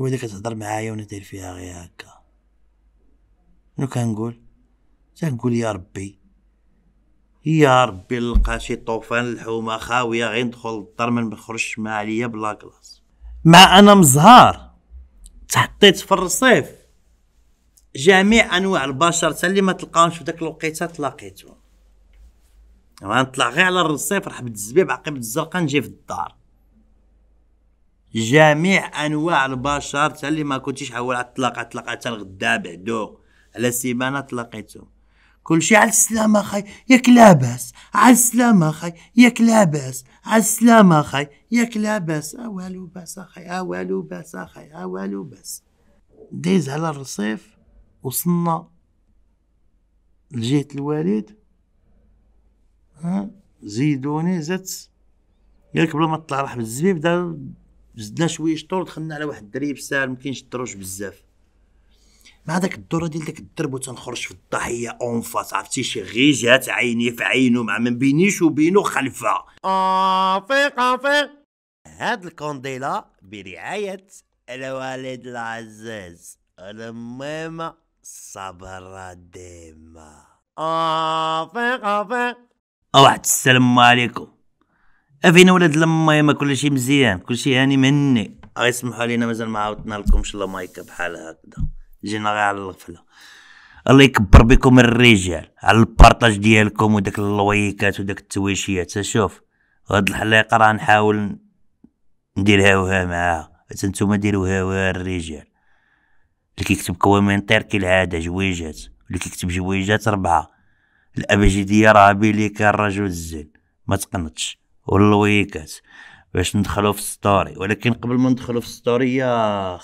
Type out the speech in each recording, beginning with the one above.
هو اللي كتهضر معايا وانا داير فيها غير هكا شنو كنقول تنقول يا ربي يا ربي لقى شي طوفان الحومه خاويه غير ندخل للدار ما نخرجش ما عليا بلا كلاص مع انا مزهار تحطيت في الرصيف جميع انواع البشر حتى اللي ما تلقاهمش في داك الوقيته تلاقيتهم غنطلع غير على الرصيف رحبت الزبيب عقبت الزرقاء نجي في الدار جميع انواع البشر حتى اللي ما كنتيش حاول اطلق اطلق حتى الغدا بعدو على السيمانه طلقيتو كلشي على السلامة خاي ياك لاباس على السلامة خاي ياك لاباس على السلامة خاي ياك لاباس اوالو والو باس اخاي اوالو والو باس اخاي اوالو والو باس ديز على الرصيف وصلنا لجهة الوالد ها زيدوني زدت ياك بلا ما تطلع راح بالزبيب دار زدنا شويه شطور دخلنا على واحد الدريب ساهل ما كاينش الدروج بزاف مع داك الدوره ديال داك الدرب وتنخرج في الضحيه اون فاس عرفتي شي غي جات عيني في عينو مع من بينيش وبينو خلفها افيق افيق هاد الكونديلا برعاية الوالد العزاز الميمة صبر ديما افيق افيق واحد السلام عليكم افينا ولاد لما ما كلشي مزيان كلشي هاني مني راه يسمحوا لينا مازال ما عاودنا لكم لا مايكا بحال هكذا جينا غير على الغفله الله يكبر بكم الرجال على البارطاج ديالكم وداك اللويكات وداك التويشيات شوف هاد الحلقه راه نحاول ندير هاوها معاها نتوما ديروا هاوها الرجال اللي كيكتب كومنتير كالعاده جويجات اللي كيكتب جويجات ربعه الابجديه راه بليك الرجل الزين ما تقنطش واللويكات باش ندخلو في ستوري ولكن قبل ما ندخلو في ستوري يا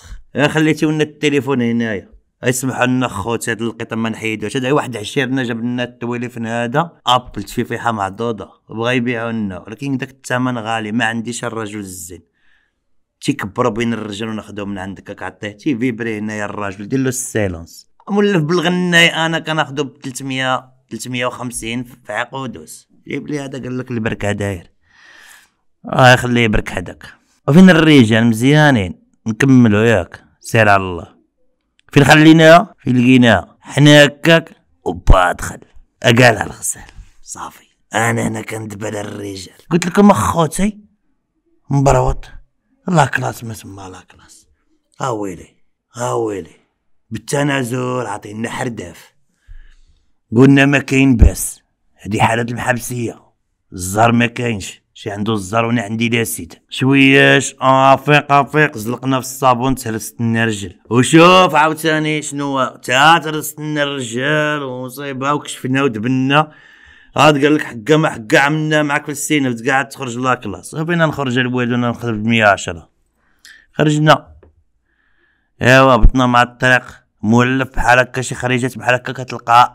خليتي لنا التليفون هنايا اسمحوا لنا خوت هاد القطه ما نحيدوش هذا واحد عشيرنا جاب لنا التواليفن هذا ابل تفيفيحه معضوضه بغا يبيعو لنا ولكن داك الثمن غالي ما عنديش الرجل الزين تيكبروا بين الرجال وناخذو من عندك هكا عطيه فيبري هنايا الراجل دير له السيلونس مولف بالغناي انا كناخدو ب 300 350 في عقودوس جيب لي هذا قال لك البركه داير الله يخليه يبرك حدك وفين الرجال مزيانين نكملوا ياك سير على الله فين خليناها فين لقيناها حنا هكاك وبا دخل اقالها الغزال صافي انا هنا كندبل الرجال قلت لكم اخوتي مبروط لا كلاس ما تما لا كلاس ها ويلي ها ويلي بالتنازل عطينا حرداف قلنا ما كاين باس هذه حالة المحبسية الزهر ما كاينش شي عندو وانا عندي لاسيد شوياش افيق آه، افيق زلقنا في الصابون تهرست الرجل وشوف عاوتاني شنو تا ترستنا الرجل ومصيبه وكشفنا ودبنا هاد قال لك حكا ما حكا عملنا معاك في السينف قاعد تخرج لا كلاس بغينا نخرج الوالد وانا نخرج ب 110 خرجنا ايوا بطنا مع الطريق مولف بحال هكا شي خريجات بحال هكا كتلقى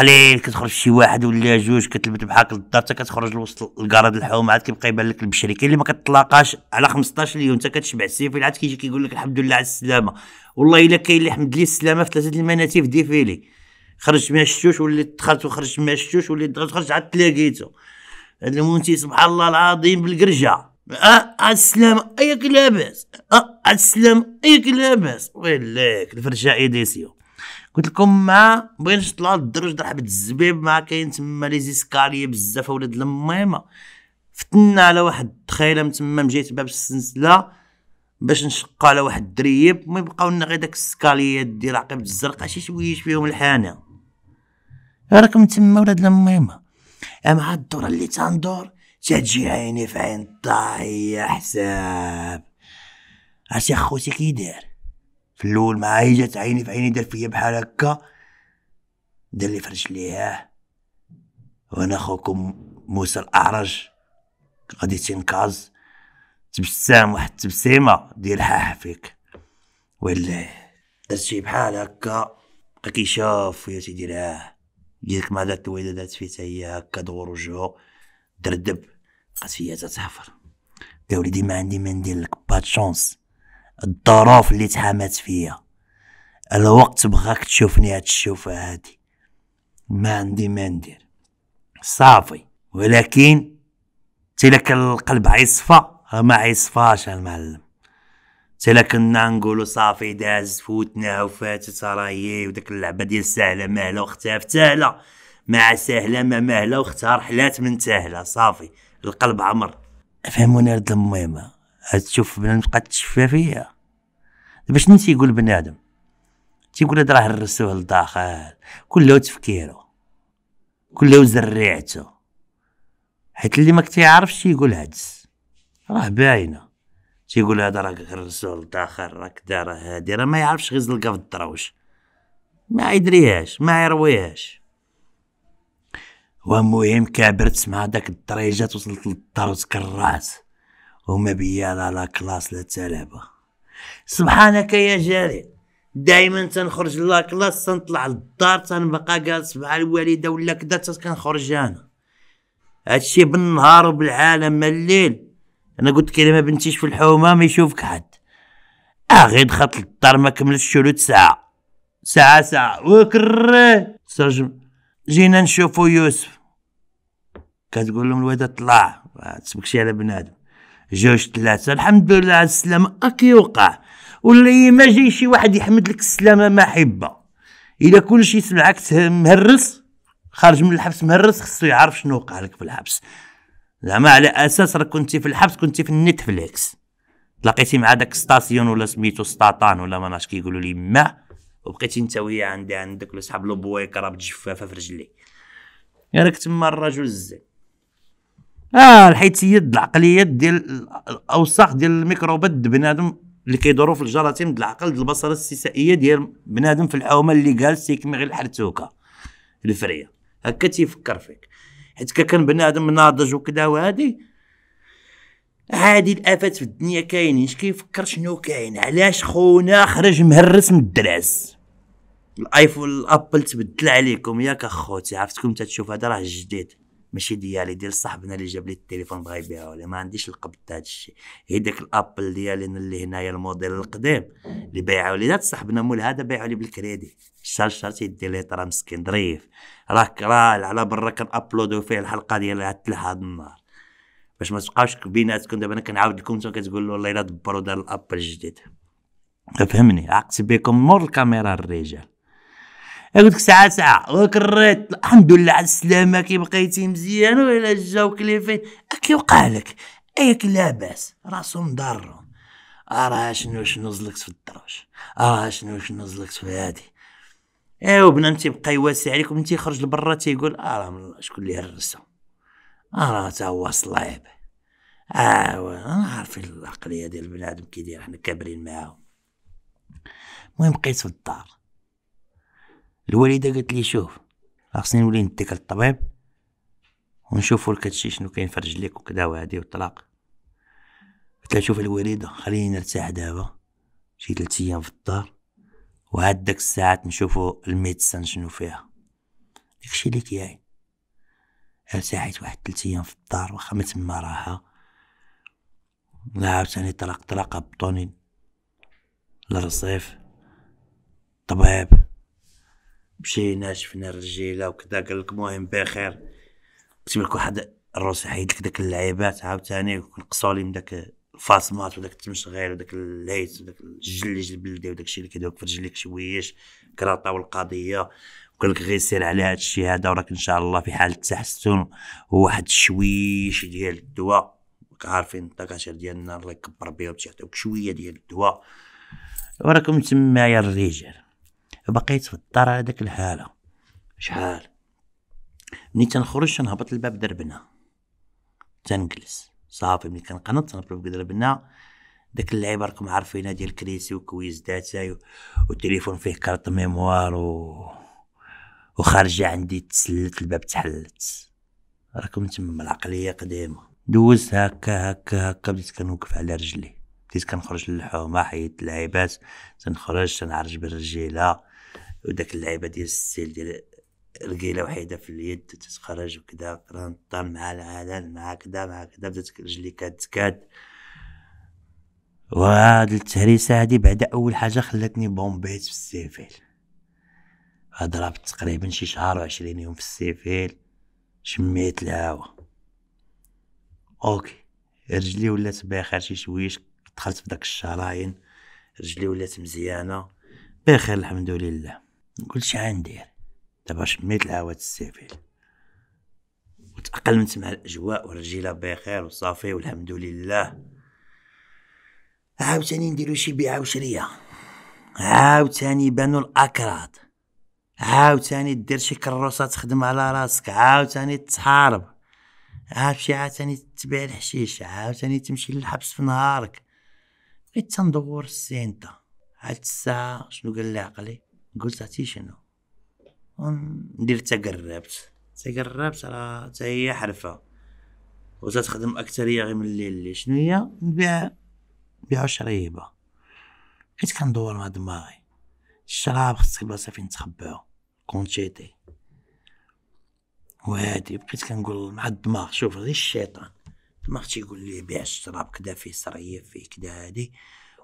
قليل كتخرج شي واحد ولا جوج كتلبد بحال الدار حتى كتخرج لوسط الكراد الحوم عاد كيبقى يبان لك البشري كاين اللي ما كتلاقاش على 15 يوم حتى كتشبع السيف عاد كيجي كيقول لك الحمد لله على السلامه والله الا كاين اللي حمد لي السلامه في ثلاثه المناتيف ديفيلي خرجت ما شتوش وليت دخلت وخرجت ما شتوش وليت دخلت وخرجت عاد تلاقيتو هذا المونتي سبحان الله العظيم بالقرجه اه على السلامه اياك لاباس اه على السلامه اياك لاباس ويليك الفرجه ايديسيون قلت لكم ما بغيناش نطلع للدرج درحب الزبيب ما كاين تما لي زيسكاليه بزاف ولاد الميمه فتنا على واحد التخيله من تما مجيت باب السنسله باش نشقوا على واحد الدريب ما يبقاو لنا غير داك السكاليات ديال عقبه الزرقاء شي شويش فيهم الحانه راكم تما ولاد الميمه مع الدور الدوره اللي تندور تتجي عيني في عين الطاحيه حساب عرفتي كي كيدير في الاول ما هي جات عيني في عيني دار فيا بحال هكا دار لي فرج ليها وانا خوكم موسى الاعرج غادي تنكاز تبسام واحد التبسيمه ديال فيك ولا درت شي بحال هكا بقى كيشوف فيا تيدير اه ديالك مع دات الوالده دات فيه هي هكا دور وجهو دردب بقات فيا تتحفر يا وليدي ما عندي ما ندير لك با تشونس الظروف اللي تحامت فيا الوقت بغاك تشوفني هاد الشوفة هادي ما عندي ما ندير صافي ولكن تلك القلب عصفة ما عصفاش المعلم تلك كنا نقولو صافي داز فوتنا وفاتت راهي وداك اللعبه ديال سهله مهله واختفت سهله مع سهله ما مهله واختار حلات من تهله صافي القلب عمر فهموني هاد المهمه هاد تشوف بنادم تبقى تشفى فيها باش شنو بنادم تيقول هاد راه هرسوه للداخل كله تفكيره كله زريعته حيت اللي ما كتيعرفش يقول هادس راه باينه تيقول هذا راك غرسو للداخل راك دار هادي راه ما يعرفش غير زلقه في الدروش ما يدريهاش ما يرويهاش ومهم كابرت مع داك الدريجات وصلت للدار وتكرعت هما بيا لا لا كلاس لا تلعبة سبحانك يا جاري دائما تنخرج لا كلاس تنطلع للدار تنبقى جالس مع الوالده ولا كدا كنخرج انا هادشي بالنهار وبالعالم ما الليل انا قلت كده ما بنتيش في الحومه ما يشوفك حد اه غير دخلت للدار ما كملتش شروط ساعه ساعه ساعه وكره سرجم جينا نشوفو يوسف كتقول لهم الواد طلع ما تسبكش على بنادم جوج ثلاثة الحمد لله على السلامة أكي وقع ولا إيه، ما جاي شي واحد يحمد لك السلامة ما حبة إلا كل شي سمعك مهرس خارج من الحبس مهرس خصو يعرف شنو وقع لك في الحبس زعما على أساس راك كنتي في الحبس كنتي في النتفليكس تلاقيتي مع داك ستاسيون ولا سميتو سطاطان ولا ما كيقولو كيقولوا لي ما وبقيتي انت وياه عندي عندك ولا صحاب لو راه بتجفافه في رجلي راك تما الرجل الزين اه الحيتيات العقليات ديال الاوساخ ديال الميكروبات بنادم اللي كيدوروا في الجراثيم ديال العقل ديال البصره السيسائيه ديال بنادم في الحومه اللي جالس تيكمي غير الحرتوكه الفريه هكا تيفكر فيك حيت كان بنادم ناضج وكذا وهادي عادي الافات في الدنيا كاينين اش كيفكر شنو كاين علاش خونا خرج مهرس من الدراس الايفون الابل تبدل عليكم ياك اخوتي عرفتكم تتشوف هذا راه جديد ماشي ديالي ديال صاحبنا اللي جاب لي التليفون بغا يبيعه ولا ما عنديش القبض تاع هذا الشيء هي داك الابل ديالي اللي هنايا الموديل القديم اللي بايعه لي ذات صاحبنا مول هذا بايعه لي بالكريدي شال شال تيدي لي طرا مسكين ظريف راه كرال على برا كنابلودو فيه الحلقه ديال هاد النهار باش ما تبقاوش بيناتكم دابا انا كنعاود لكم انتم له والله الا دبروا دار الابل الجديد فهمني عقت بكم مور الكاميرا الرجال قلت لك ساعه ساعه وكريت الحمد لله على السلامه كي بقيتي مزيان ولا جاو كليفين أه، وقع لك اياك أه، لاباس راسهم ضارهم أه، راه شنو شنو زلقت في الدروش راه شنو شنو زلقت في هادي ايوا بنتي بقى يواسي عليكم انت خرج لبرا تيقول اه شكون اللي هرسو اراه تا هو صلايب ايوا انا عارفين العقليه ديال بنادم كي داير حنا كابرين معاهم المهم بقيت في الدار الوالده قالت لي شوف خاصني نولي نديك للطبيب ونشوفوا لك هادشي شنو كاين في رجليك وكذا وهادي والطلاق قلت لها شوف الوالده خليني نرتاح دابا شي ثلاث ايام في الدار وعاد داك الساعات نشوفوا الميدسان شنو فيها داكشي اللي كاين ارتاحت واحد ثلاث ايام في الدار واخا ما تما راها لا عاوتاني طلق طلق بطوني للرصيف طبيب مشينا شفنا الرجيله وكذا قال لك المهم بخير قسم لك واحد الروس حيد لك داك اللعيبات عاوتاني ونقصوا لي من داك الفاصمات وداك التمشغيل وداك الهيت وداك الجليج البلدي وداك الشيء اللي كيدوك في رجليك شويش كراطه والقضيه وقال لك غير سير على هذا الشيء هذا وراك ان شاء الله في حاله تحسن وواحد شويش ديال الدواء عارفين الدكاتره ديالنا الله يكبر بهم تيعطيوك شويه ديال الدواء وراكم تمايا الرجال بقيت في الدار على ديك الحاله شحال ملي تنخرج تنهبط الباب دربنا تنجلس صافي ملي كنقنط الباب دربنا داك اللعيبه راكم عارفينها ديال كريسي وكويز داتا والتليفون فيه كارت ميموار و وخارجة عندي تسلت الباب تحلت راكم تما العقلية قديمة دوزت هكا هكا هكا بديت كنوقف على رجلي بديت كنخرج للحومة حيدت اللعيبات تنخرج تنعرج بالرجيلة وداك اللعيبه ديال السيل ديال رقيله وحيده في اليد تتخرج وكذا قران مع العلال مع كذا مع كذا بدات رجلي كتكاد وهاد التهريسه هادي بعد اول حاجه خلاتني بومبيت في السيفيل ضربت تقريبا شي شهر وعشرين يوم في السيفيل شميت الهوا اوكي رجلي ولات بخير شي شويش دخلت في داك الشراين رجلي ولات مزيانه بخير الحمد لله قلت شحال عندير دابا شميت الهواء السيفيل وتأقلمت مع الأجواء والرجيلة بخير وصافي والحمد لله عاوتاني نديرو شي بيعة وشرية عاوتاني بانو الأكراد عاوتاني دير شي كروسة تخدم على راسك عاوتاني تحارب عاوتاني عاوتاني تبيع الحشيش عاوتاني تمشي للحبس في نهارك بغيت تندور السينتا عاد الساعة شنو قال لي عقلي قلت شنو ندير تقربت تقربت راه حتى هي حرفه وتخدم اكثريه غير من الليل اللي شنو هي نبيع نبيعو شريبه حيت كندور مع دماغي الشراب خصك بلاصه فين تخبعو كونتيتي وهادي بقيت كنقول مع الدماغ شوف غير الشيطان دماغ تيقول لي بيع الشراب كدا فيه صريف فيه كدا هادي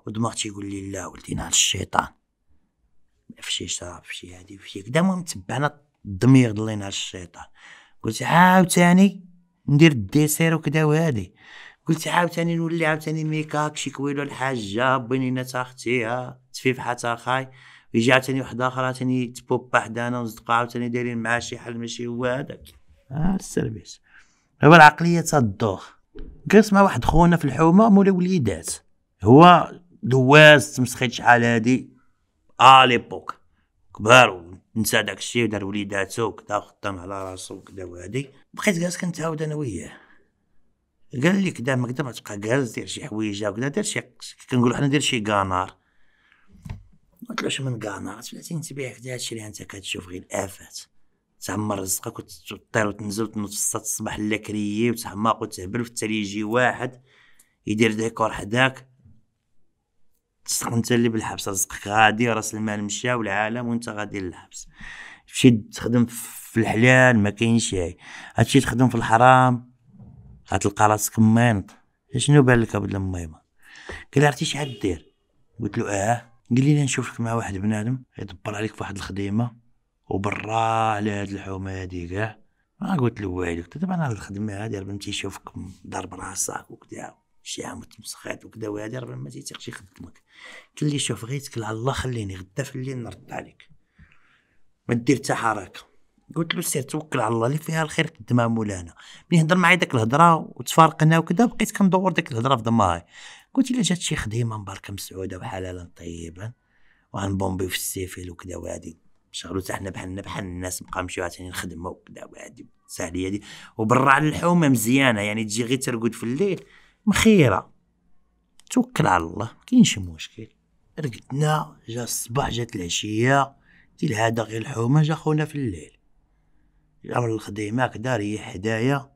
ودماغ تيقول لي لا ولدي نهار الشيطان في شي شراب فشي شي هادي في شي كدا المهم تبعنا الضمير ضلينا على الشيطان قلت عاوتاني ندير الديسير وكدا وهادي قلت عاوتاني نولي عاوتاني ميكاك شي كويلو الحاجه بنينه ختيها تفيفحه خاي يجي عاوتاني واحد اخر عاوتاني تبوبا حدانا ونصدقا عاوتاني دايرين معاه شي حل ماشي هو هذاك آه السربيس هو العقليه تاع الدوخ جلس مع واحد خونا في الحومه مولا وليدات هو دواز تمسخيت شحال هادي ا ليبوك كبار نسى داك الشيء ودار وليداتو وكدا خدام على راسو وكدا وهادي بقيت جالس كنتعاود انا وياه قال لي كدا ما كدا ما تبقى جالس دير شي حويجه وكدا دير شي كنقولو حنا دير شي كانار قلت له من كانار بلاتي نتبيع كدا هادشي اللي انت كتشوف غير الافات تعمر رزقك وتطير وتنزل وتنوض في الصباح لا كريي وتحماق وتهبل في التالي يجي واحد يدير ديكور حداك تسخن انت اللي بالحبس رزقك غادي راس المال مشى والعالم وانت غادي للحبس تمشي تخدم في الحلال ما كاينش هاي هادشي تخدم في الحرام غتلقى راسك مينط شنو بان لك ابو الميمه قال عرفتي شحال دير قلت له اه قال لي نشوفك مع واحد بنادم يدبر عليك في واحد الخديمه وبرا على هاد الحومه هادي كاع ما قلت له والو دابا انا الخدمه هادي بنتي يشوفك ضرب راسك وكذا شي عام تمسخات وكذا وهادي ربما ما تيتيقش يخدمك قال لي شوف غير تكل على الله خليني غدا في الليل نرد عليك ما دير حتى حركه قلت له سير توكل على الله اللي فيها الخير قدما مولانا ملي هضر معايا داك الهضره وتفارقنا وكذا بقيت كندور ديك الهضره في دماغي قلت الا جات شي خديمه مباركه مسعوده وحلالا طيبا وغنبومبيو في السيفيل وكذا وهادي شغلو حتى حنا بحالنا بحال الناس نبقى نمشيو عاوتاني نخدمو وكذا وهادي سهليه هادي وبرا على الحومه مزيانه يعني تجي غير ترقد في الليل مخيره توكل على الله ما كاينش مشكل رقدنا جا الصباح جات العشيه تي هذا غير الحومه جا خونا في الليل جا من الخديمه كدا ريح حدايا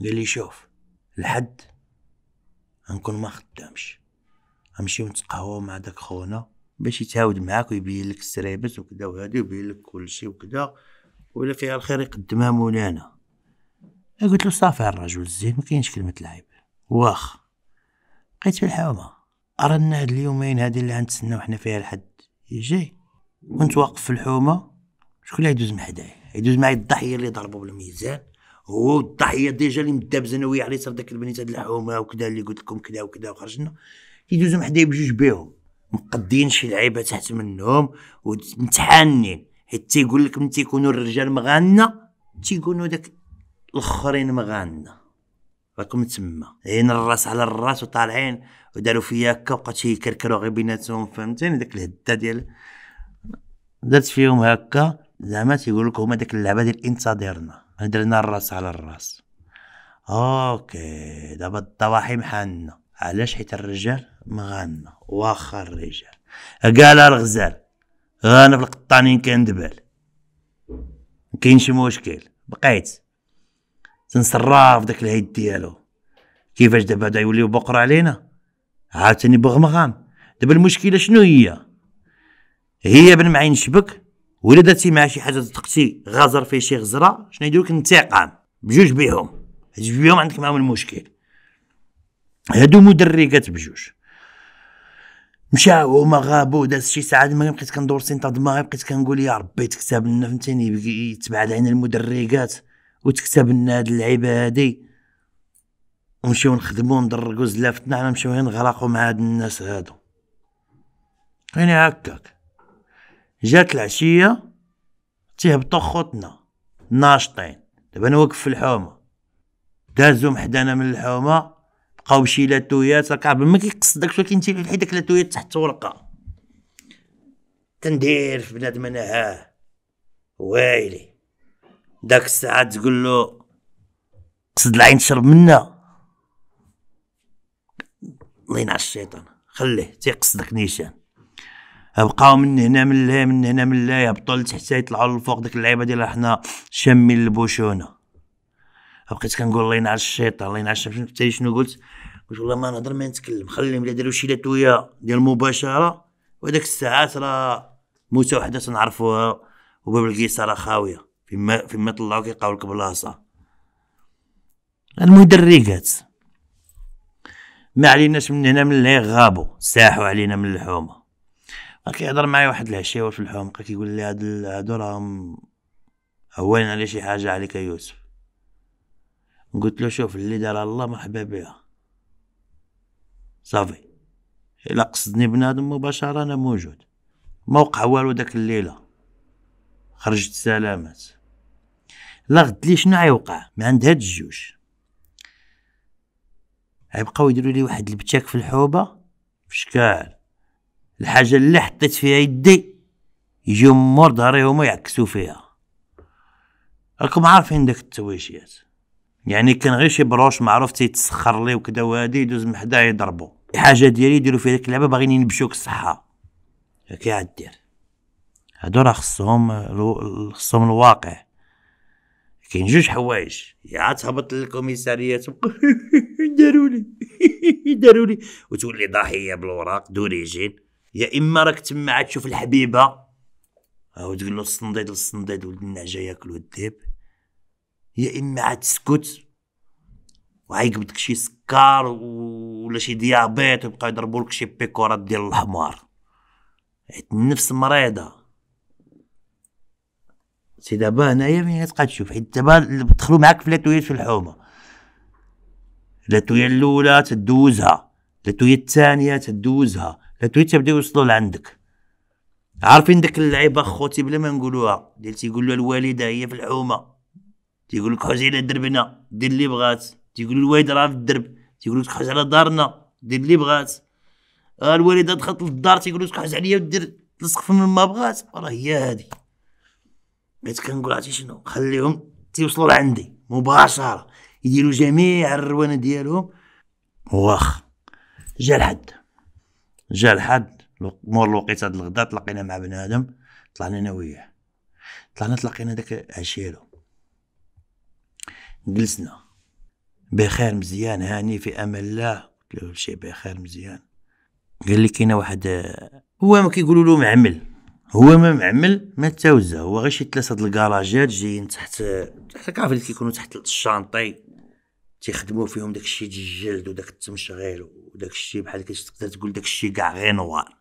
قال لي شوف الحد غنكون ما خدامش غنمشيو نتقهواو مع داك خونا باش يتعاود معاك ويبين لك السريبس وكدا وهادي ويبين لك كلشي وكدا ولا فيها الخير يقدمها مولانا قلت له صافي الرجل الزين ما كاينش كلمه العيب واخ بقيت في الحومه ارنا هاد اليومين هادي اللي غنتسناو حنا فيها الحد يجي كنت واقف في الحومه شكون اللي يدوز من حدايا يدوز معايا الضحيه اللي ضربوا بالميزان هو والضحيه ديجا اللي مدابز انا وياه على يسر داك البنيت هاد الحومه وكذا اللي قلت لكم كذا وكذا وخرجنا يدوزو من حدايا بجوج بيهم مقدين شي لعيبه تحت منهم ومتحنين حيت تيقول لك من تيكونوا الرجال مغنى تيكونوا داك الاخرين مغانا راكم تما عين الراس على الراس وطالعين وداروا فيا هكا وبقات شي كركرو غير بيناتهم فهمتيني داك الهده ديال درت فيهم هكا زعما تيقول لك هما ديك اللعبه ديال انتظرنا درنا الراس على الراس اوكي دابا الضواحي محالنا علاش حيت الرجال مغانا واخا الرجال قال الغزال انا في القطانين كندبل ما كاينش مشكل بقيت تنصراف داك الهيد ديالو كيفاش دابا دا يوليو بقرة علينا عاوتاني بغمغام دابا المشكله شنو هي هي بن معين شبك ولا درتي معاه شي حاجه تقتي غزر فيه شي غزره شنو يديرو لك انتقام بجوج بيهم حيت بيهم عندك معاهم المشكل هادو مدركات بجوج مشاو هما غابو داز شي ساعه ما بقيت كندور سينتا دماغي بقيت كنقول يا ربي تكتب لنا فهمتيني يتبعد علينا المدركات وتكتب لنا هاد اللعيبه هادي ونمشيو نخدمو ندرقو زلافتنا حنا نمشيو نغرقو مع هاد الناس هادو يعني هكاك جات العشيه تيهبطو خوتنا ناشطين دابا انا واقف في الحومه دازو حدانا من الحومه بقاو شي لاتويات راك عارف ما كيقصدكش ولكن في حيدك لاتويات تحت ورقه تندير في بنادم انا هاه ويلي داك الساعة تقول له قصد العين تشرب منا الله ينعس الشيطان خليه تيقصدك نيشان بقاو من هنا من لا من هنا من لا يبطل لتحت يطلعوا للفوق ديك اللعيبه ديال حنا شامين البوشونه بقيت كنقول الله ينعس الشيطان الله ينعس الشيطان شنو قلت قلت والله ما نهضر ما نتكلم خليهم الا داروا شي لاتويه ديال المباشره وداك الساعات راه موته وحده تنعرفوها وباب القيصه راه خاويه فيما فيما طلعوك يلقاولك بلاصه المدرجات ما عليناش من هنا من اللي غابوا ساحوا علينا من الحومه كيهضر معايا واحد العشيوة في الحومه كيقول لي هاد هادو راهم هوين على شي حاجه عليك يا يوسف قلت له شوف اللي دار الله مرحبا بها صافي الا قصدني بنادم مباشره انا موجود ما وقع والو داك الليله خرجت سلامات لا غد لي شنو عيوقع من عند هاد الجوج غيبقاو يديروا لي واحد البتاك في الحوبه بشكال الحاجه اللي حطيت فيها يدي يجيو مور ظهريهم ويعكسوا فيها راكم عارفين داك التويشيات يعني كان غير شي بروش معروف تيتسخر لي وكدا وهادي يدوز من حدا يضربو الحاجه ديالي يديروا فيها ديك اللعبه باغيين ينبشوك الصحه ياك عاد دير هادو راه خصهم خصهم الواقع كاين جوج حوايج يا تهبط للكوميساريه تبقى دارولي دارولي وتولي ضحيه بالوراق دوريجين يا اما راك تما عاد تشوف الحبيبه او تقول له الصنديد الصنديد ولد النعجه ياكلو الذئب يا اما عاد تسكت وعيقبدك شي سكر ولا شي ديابيت ويبقى يضربولك شي بيكورات ديال الحمار حيت النفس مريضه سي دابا هنايا فين تبقى تشوف حيت دابا دخلوا معاك في لاتويات في الحومه لاتويه الاولى تدوزها لاتويه الثانيه تدوزها لاتويه تبداو يوصلوا لعندك عارفين داك اللعيبه خوتي بلا ما نقولوها ديال تيقول لها الوالده هي في الحومه تيقول لك حوزي على دربنا دير اللي بغات تيقول الوالد راه في الدرب تيقول لك حوز على دارنا دير اللي بغات آه، الوالده دخلت للدار تيقول لك حوز عليا ودير تلصق في ما بغات راه هي هذه بقيت كنقول عرفتي شنو خليهم تيوصلوا لعندي مباشره يديروا جميع الروانه ديالهم واخ جا الحد جا الحد مور الوقيته هاد الغدا تلاقينا مع بنادم طلعنا انا وياه طلعنا تلاقينا داك عشيرو جلسنا بخير مزيان هاني في امان الله قلت له شي بخير مزيان قال لي كاينه واحد هو ما كيقولوا له معمل هو ما معمل ما تاوزه هو غير شي ثلاثه د الكراجات جايين تحت تحت الكافي اللي كيكونوا تحت الشانطي تيخدموا فيهم داك الشيء ديال الجلد وداك التمشغيل وداك الشيء بحال تقدر تقول داك الشيء كاع غير نوار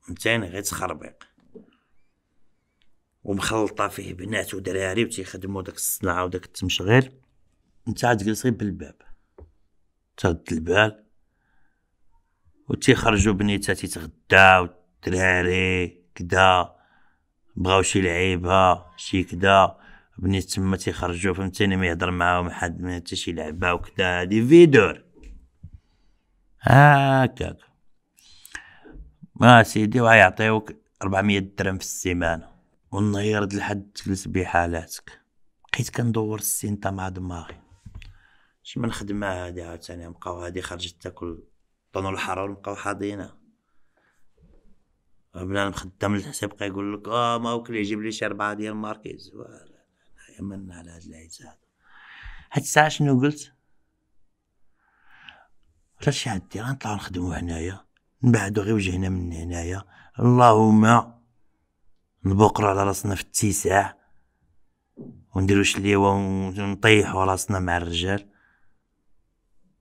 فهمتيني غير تخربيق ومخلطه فيه بنات ودراري وتيخدموا داك الصناعه وداك التمشغيل انت عاد جالس غير بالباب ترد البال وتيخرجوا بنيتها تيتغداو دراري كدا بغاو شي لعيبه شي كدا بني تما تيخرجوا فهمتيني ما يهضر معاهم حد ما حتى شي لعبه وكدا هادي فيدور هكاك ما آه، سيدي يعطيوك 400 درهم في السيمانه والنهار لحد تجلس بحالاتك بقيت كندور السينتا مع دماغي شمن خدمة هادي عاوتاني نبقاو هادي خرجت تاكل طنو الحرارة نبقاو حاضينه بلا خدام الحساب يبقى يقول لك اه ما وكل يجيب لي شي اربعه ديال ماركيز يمنا على هاد العيد هذا هاد الساعه شنو قلت قلت شي حد دير نخدمو هنايا نبعدو غير وجهنا من هنايا اللهم نبقرو على راسنا في التسع ونديرو شليوة ونطيحو راسنا مع الرجال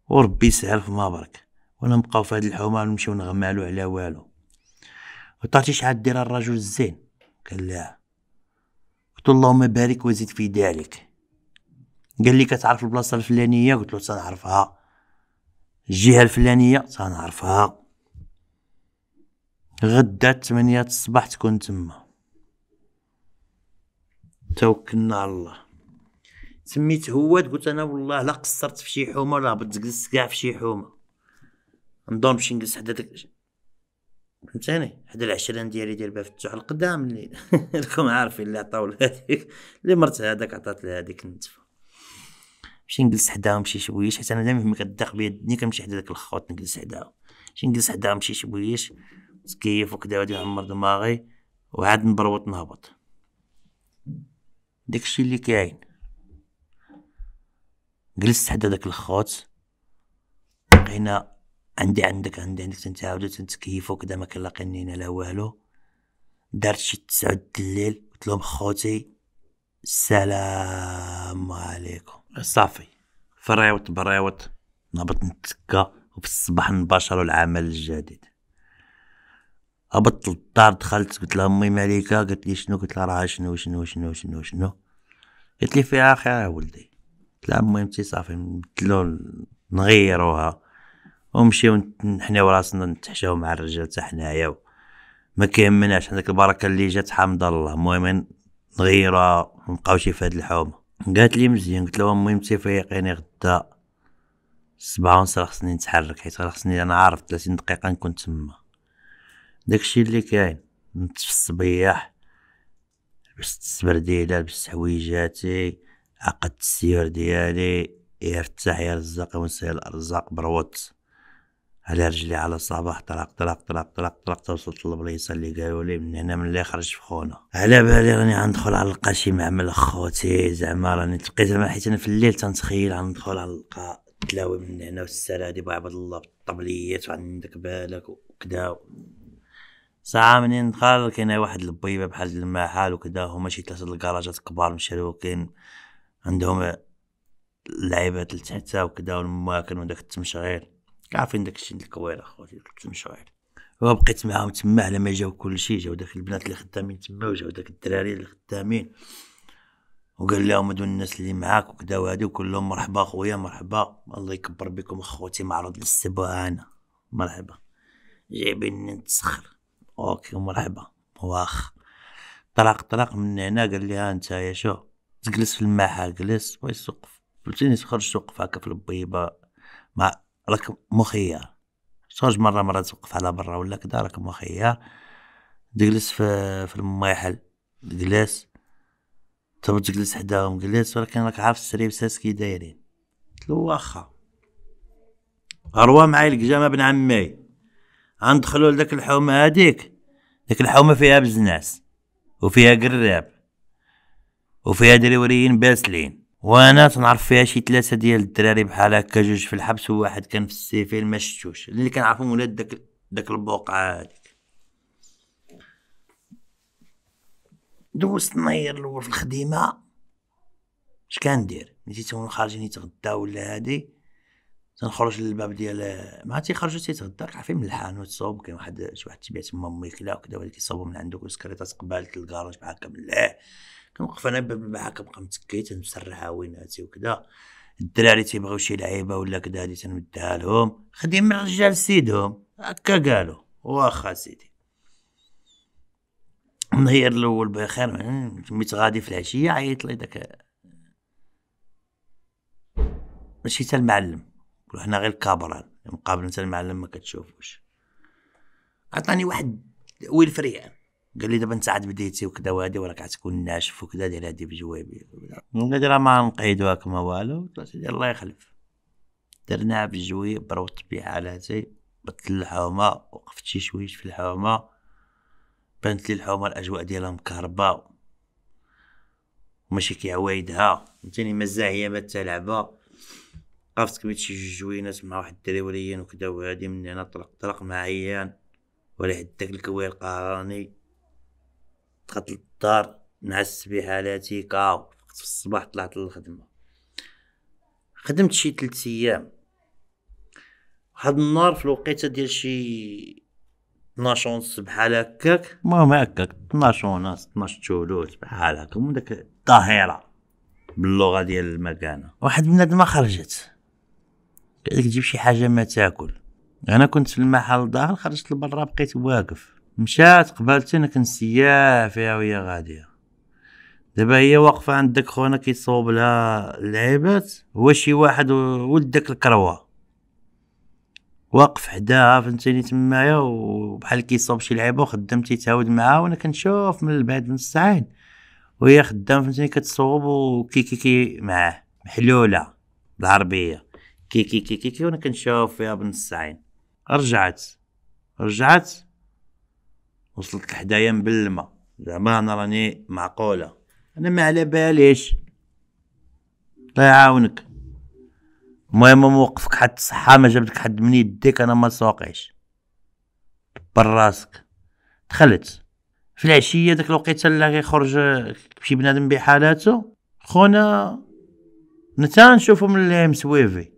وربي يسهل فما وانا نبقاو في هاد الحومه نمشيو نغمالو على والو وطاتي شحال دير الرجل الزين قال لا قلت اللهم بارك وزيد في ذلك قال لي كتعرف البلاصه الفلانيه قلت له تنعرفها الجهه الفلانيه تنعرفها غدا ثمانية الصباح تكون تما توكلنا على الله سميت هواد قلت انا والله لا قصرت في شي حومه لا بتجلس كاع في شي حومه نضل نمشي نجلس حدا داك فهمتني حدا العشرين ديالي ديال باب فتحوا القدام اللي راكم عارفين اللي عطاو لهذيك اللي مرت هذاك عطات هذيك النتفه مشي نجلس حداهم شي شويش حيت انا دائما فين كدق بيا الدنيا كنمشي حدا داك الخوت نجلس حداهم مشي نجلس حداهم شي شويش تكيف وكدا غادي نعمر دماغي وعاد نبروط نهبط داكشي اللي كاين جلست حدا داك الخوت لقينا عندي عندك عندي عندك تنتعاود تنتكيف وكذا ما كنلاقينينا لا والو دارت شي تسعة الليل قلت لهم خوتي السلام عليكم صافي فريوت بريوت نهبط نتكا وفي الصباح نباشروا العمل الجديد هبطت للدار دخلت قلت لها امي مليكه قالت لي شنو قلت لها راه شنو شنو شنو شنو شنو قالت لي فيها خير يا ولدي قلت لها امي صافي نبدلو نغيروها ومشيو نحنيو راسنا نتحشاو مع الرجال تاع حنايا ما كيهمناش هذيك البركه اللي جات حمد الله المهم نغيرها ومبقاوش في فهاد الحومه قالت لي مزيان قلت لها المهم تفيقيني غدا سبعة ونص خصني نتحرك حيت خصني انا عارف 30 دقيقه نكون تما داكشي اللي كاين نت في الصبيح لبست السبرديله لبست حويجاتي عقدت السيور ديالي يا يرزق يا ونسير الارزاق بروت على رجلي على الصباح طلق طلق طلق طلق طلق وصلت للبليصه اللي قالوا لي من هنا من اللي خرجت في خونا على بالي راني غندخل غنلقى شي معمل خوتي زعما راني تبقيت زعما حيت انا في الليل تنتخيل غندخل غنلقى تلاوي من هنا والسرا دي عبد الله بالطبليات وعندك بالك وكدا ساعة منين دخل كاين واحد البيبة بحال المحال وكدا هما شي ثلاثة الكراجات كبار مشروكين عندهم لعيبات لتحتها وكدا والماكل وداك التمشغيل عارفين داك الشيء ديال الكويره خوتي ثلاث مشاعر وبقيت معاهم تما على ما جاو كلشي جاو داك البنات اللي خدامين تما وجاو داك الدراري اللي خدامين وقال لهم هادو الناس اللي معاك وكذا وهادو كلهم مرحبا خويا مرحبا الله يكبر بكم اخوتي معرض انا مرحبا جايبيني نتسخر اوكي مرحبا واخ طلق طلق من هنا قال لي ها انت شو تجلس في المحل جلس ويسوق فلتيني تخرج توقف هكا في البيبه مع راك مخير تخرج مرة مرة توقف على برا ولا كدا راك مخير تجلس في, في الميحل تجلس تبغى تجلس حداهم جلس ولكن راك عارف السريب ساس كي دايرين قلت له واخا اروى معايا الكجامة بن عمي غندخلو لداك الحومة هاديك ديك الحومة فيها بزناس وفيها قراب وفيها دريوريين باسلين وانا تنعرف فيها شي ثلاثه ديال الدراري بحال هكا جوج في الحبس وواحد كان في السيفيل ما شفتوش اللي كنعرفهم ولاد داك داك البوقعه هذيك دوزت نير الاول في الخديمه اش كندير ملي هما خارجين يتغداو ولا هادي تنخرج للباب ديال ما تيخرجوا تيتغدا عارفين من الحانوت صوب كاين واحد شي واحد تيبيع تما ميكلا وكذا ولا كيصوبو من عنده كسكريطه قبالة الكراج بحال هكا بالله كنوقف انا معاه كنبقى متكي تنسرع ويناتي وكذا الدراري تيبغيو شي لعيبه ولا كذا هادي تنمدها لهم خدي من رجال سيدهم هكا قالوا واخا سيدي نهير الاول بخير ميت غادي في العشيه عيط لي داك ماشي حتى المعلم حنا غير الكابران مقابل انت المعلم ما كتشوفوش عطاني واحد ويل فريان قال لي دابا انت عاد بديتي وكذا وهادي وراك تكون ناشف وكذا دير هادي بجوابي قال لي راه ما نقيدوك ما والو الله يخلف درناها بجوي برو الطبيعه هاتي بدلت الحومه وقفت شي شويش في الحومه بانت لي الحومه الاجواء ديالها مكهربه وماشي كيعوايدها فهمتيني مازال هي مات لعبه قفت كميت شي جوج جوينات مع واحد الدري وليين وكذا وهادي من هنا طلق طلق مع عيان ولا حد داك الكويل القهراني دخلت للدار نعس بحالاتي كاو في الصباح طلعت للخدمة خدمت شي تلت أيام واحد النهار في الوقيتة ديال شي 12 ونص بحال هكاك المهم هكاك 12 ونص 12 تولوت بحال هكا من داك الظهيرة باللغة ديال المكانة واحد ما خرجت قالت لك جيب شي حاجة ما تاكل أنا كنت في المحل الظاهر خرجت لبرا بقيت واقف مشات قبلت انا كنسيا فيها وهي غاديه دابا هي واقفه عند داك خونا كيصوب لها اللعيبات هو شي واحد ولد داك الكروه واقف حداها فهمتيني تمايا وبحال كيصوب شي لعيبه وخدام تيتعاود معاها وانا كنشوف من البعد من السعين وهي خدام فهمتيني كتصوب وكيكي كي معاه محلوله بالعربيه كيكي كيكي كي وانا كنشوف فيها بنص عين رجعت رجعت وصلت لحدايا مبلمه زعما انا راني معقوله انا ما على باليش الله يعاونك المهم موقفك حد الصحه ما جابتك حد من يديك انا ما سوقيش دبر راسك دخلت في العشيه داك الوقيته اللي كيخرج شي بنادم بحالاتو خونا نتا نشوفو من اللي مسويفي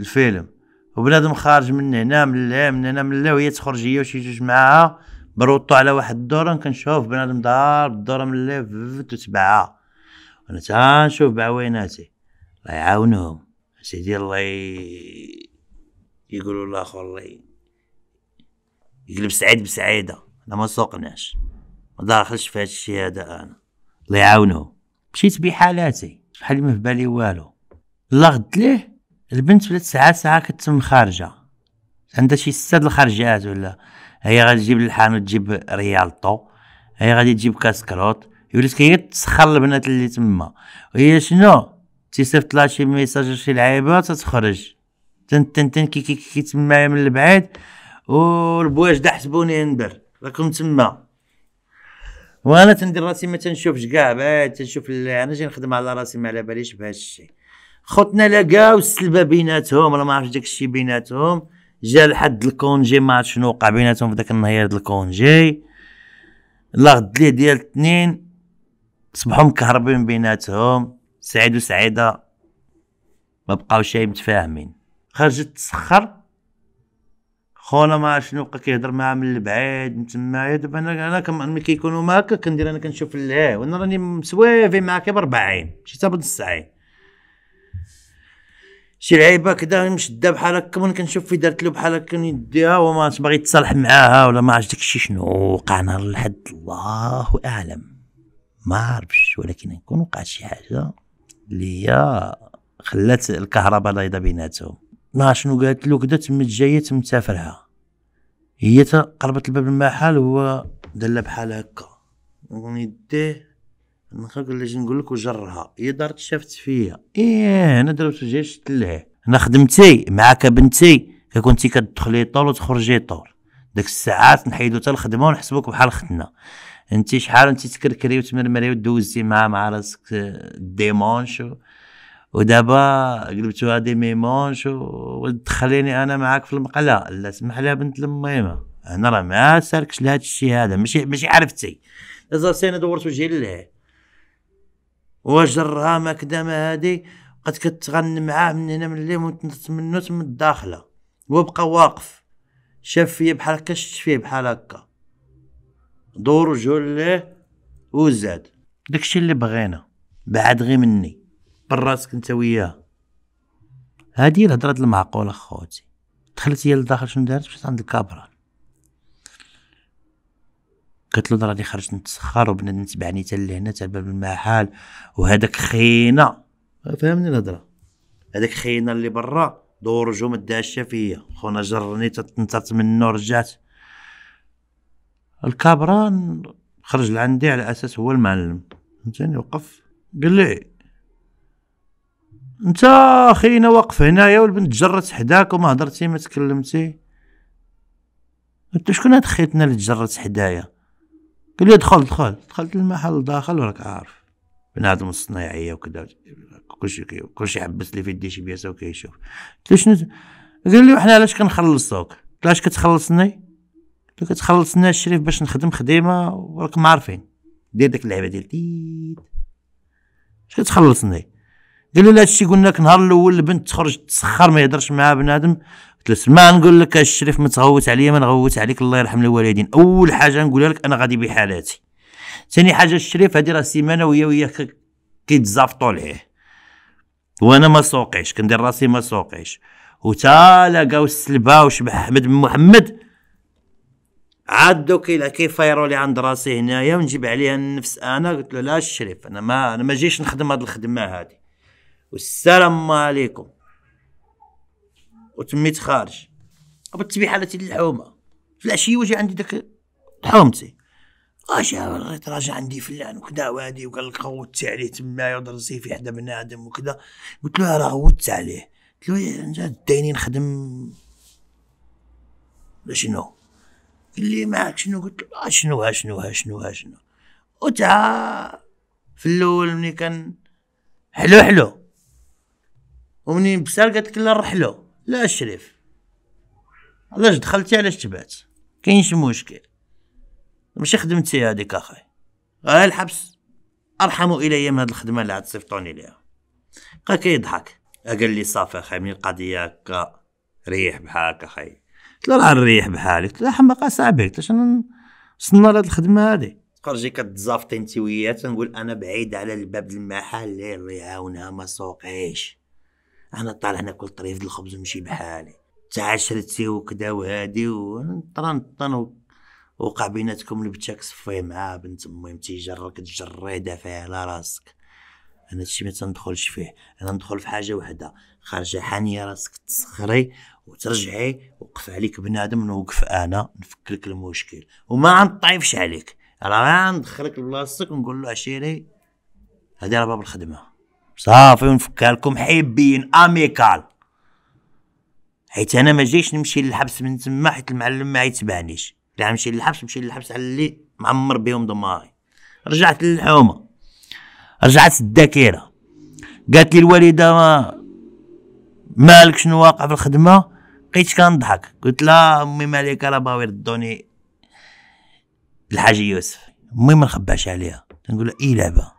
الفيلم وبنادم خارج من هنا من اللي من هنا من اللي وهي تخرج هي وشي جوج معاها بروطو على واحد الدورة كنشوف بنادم دار الدورة من فت تتبعها انا تنشوف بعويناتي الله يعاونهم سيدي الله ي... يقولوا الاخر الله يقلب سعيد بسعيده انا ما سوقناش ما داخلش في هادشي هذا انا الله يعاونه مشيت بحالاتي بحال ما في بالي والو لغد ليه البنت ولات ساعه ساعة كتم خارجة عندها شي ستة الخرجات ولا هي غادي تجيب للحان وتجيب ريالطو هي غادي تجيب كاس كروت ولات كي تسخر البنات اللي تما وهي شنو تيصيفط لها شي ميساج شي لعيبه تتخرج تن تن تن كي كي كي تما من البعيد دا حسبوني ندر راكم تما وانا تندير راسي ما تنشوفش كاع بعد تنشوف انا جاي نخدم على راسي ما على باليش بهذا الشيء خوتنا لقاو السلبه بيناتهم راه ما عرفتش داك الشيء بيناتهم جا لحد الكونجي ما عرفت شنو وقع بيناتهم في داك النهار ديال الكونجي لغد ليه ديال الاثنين صبحوا مكهربين بيناتهم سعيد وسعيده ما بقاو شي متفاهمين خرجت تسخر خونا ما شنو بقى كيهضر معاه من البعيد من تمايا دابا انا انا ملي كيكونوا معاك كندير انا كنشوف اللعاب إيه، وانا راني مسوافي معاك بربع عين مشيت بنص عين شي لعيبه كدا مشده بحال هكا من كنشوف في دارت له بحال هكا يديها وما باغي يتصالح معاها ولا ما عرفتش داكشي شنو وقع نهار الحد الله اعلم ما عرفش ولكن يكون وقعت شي حاجه اللي هي خلات الكهرباء دايضه بيناتهم ما شنو قالت له كدا تما جايه تم فرها هي قربت الباب المحل هو دلا بحال هكا يديه نخرج اللي نقول لك وجرها هي دارت شافت فيا ايه انا درت جيش شفت انا خدمتي معاك بنتي كنتي كتدخلي طول وتخرجي طول داك الساعات نحيدو حتى الخدمه ونحسبوك بحال ختنا انت شحال انت تكركري وتمرمري ودوزتي مع مع راسك ديمونش ودابا قلبتو دي ميمونش ودخليني انا معاك في المقله لا سمح لها بنت الميمه انا راه ما سالكش لهاد الشيء هذا ماشي ماشي عرفتي لازم انا دورت وجهي لله وجرها ما كدا ما هادي قد كتغن معاه من هنا من اللي من منو تم الداخله وبقى واقف شاف فيا بحال هكا شفت فيه بحال هكا دور وجهو ليه وزاد داكشي اللي بغينا بعد غي مني براسك انت وياه هادي الهضره المعقوله خوتي دخلت هي لداخل شنو دارت مشيت عند الكابرال قلت له راني خرجت نتسخر وبنادم تبعني حتى لهنا حتى باب المحل وهذاك خينا فهمني الهضره هذاك خينا اللي برا دور جو مداشه فيا خونا جرني تنطرت منه رجعت الكابران خرج لعندي على اساس هو المعلم فهمتني وقف قال لي انت خينا واقف هنايا والبنت جرت حداك وما هضرتي ما تكلمتي انت شكون هاد خيتنا اللي تجرت حدايا قال لي دخل دخل دخلت المحل داخل وراك عارف بنادم الصنايعيه وكذا كلشي كلشي عبس لي في يدي شي بياسه وكيشوف قلت له شنو قال لي وحنا علاش كنخلصوك قلت له علاش كتخلصني قلت له كتخلصني الشريف باش نخدم خديمه وراكم عارفين دير ديك اللعبه ديال تييييت اش كتخلصني قال لي لا هادشي قلنا لك نهار الاول البنت تخرج تسخر ما يهضرش معاها بنادم ثلاث ما نقول لك الشريف متغوت عليا ما نغوت عليك الله يرحم الوالدين اول حاجه نقولها لك انا غادي بحالاتي ثاني حاجه الشريف هذه راه سيمانه ويا ويا كيتزافطوا عليه وانا ما سوقيش كندير راسي ما سوقيش وتا لقاو السلبه وشبح احمد بن محمد عاد كيلا كيفايروا لي عند راسي هنايا ونجيب عليها النفس انا قلت له لا الشريف انا ما انا ما جيش نخدم هاد الخدمه هادي والسلام عليكم وتميت خارج بالتبيحه التي للحومه في العشيه وجي عندي داك حومتي اش آه، ريت راجع عندي فلان وكذا وهادي وقال لك غوتت عليه تمايا ودرسي في حدا بنادم وكذا قلت له راه غوتت عليه قلت له انت إيه، ديني نخدم شنو قال لي معاك شنو قلت له اشنو آه، اشنو اشنو اشنو وتا في الاول ملي كان حلو حلو ومنين بسال قالت لك لا نرحلو لا الشريف علاش دخلتي علاش تبعت كاينش مشكل ماشي خدمتي هذيك اخاي غير الحبس ارحموا الي من هاد الخدمه اللي عاد صيفطوني ليها بقى كيضحك قال لي صافي اخاي من القضيه هكا ريح بحالك اخاي قلت له راه نريح بحالك قلت له حماقه اصاحبي قلت له شنو لهاد الخدمه هادي تخرجي كتزافطي انت وياه تنقول انا بعيد على الباب المحل اللي يعاونها ما سوقيش انا طالع ناكل طريف الخبز ونمشي بحالي تعاشرتي وكدا وهادي ونطرنطن وقع بيناتكم البتاك صفيه مع بنت المهم تيجرك تجري دافع على راسك انا هادشي ما تندخلش فيه انا ندخل في حاجه وحده خارجه حانيه راسك تسخري وترجعي وقف عليك بنادم نوقف انا نفك لك المشكل وما غنطيفش عليك انا غندخلك لبلاصتك ونقول له عشيري هادي راه باب الخدمه صافي ونفكها حبين اميكال حيت انا ما جايش نمشي للحبس من تما حيت المعلم ما يتبعنيش لا نمشي للحبس نمشي للحبس على اللي معمر بهم دماغي رجعت للحومه رجعت الذاكره قالت لي الوالده ما مالك شنو واقع في الخدمه بقيت كنضحك قلت لها امي مالك راه باوي يردوني الحاج يوسف امي ما نخباش عليها تنقول لها اي لعبه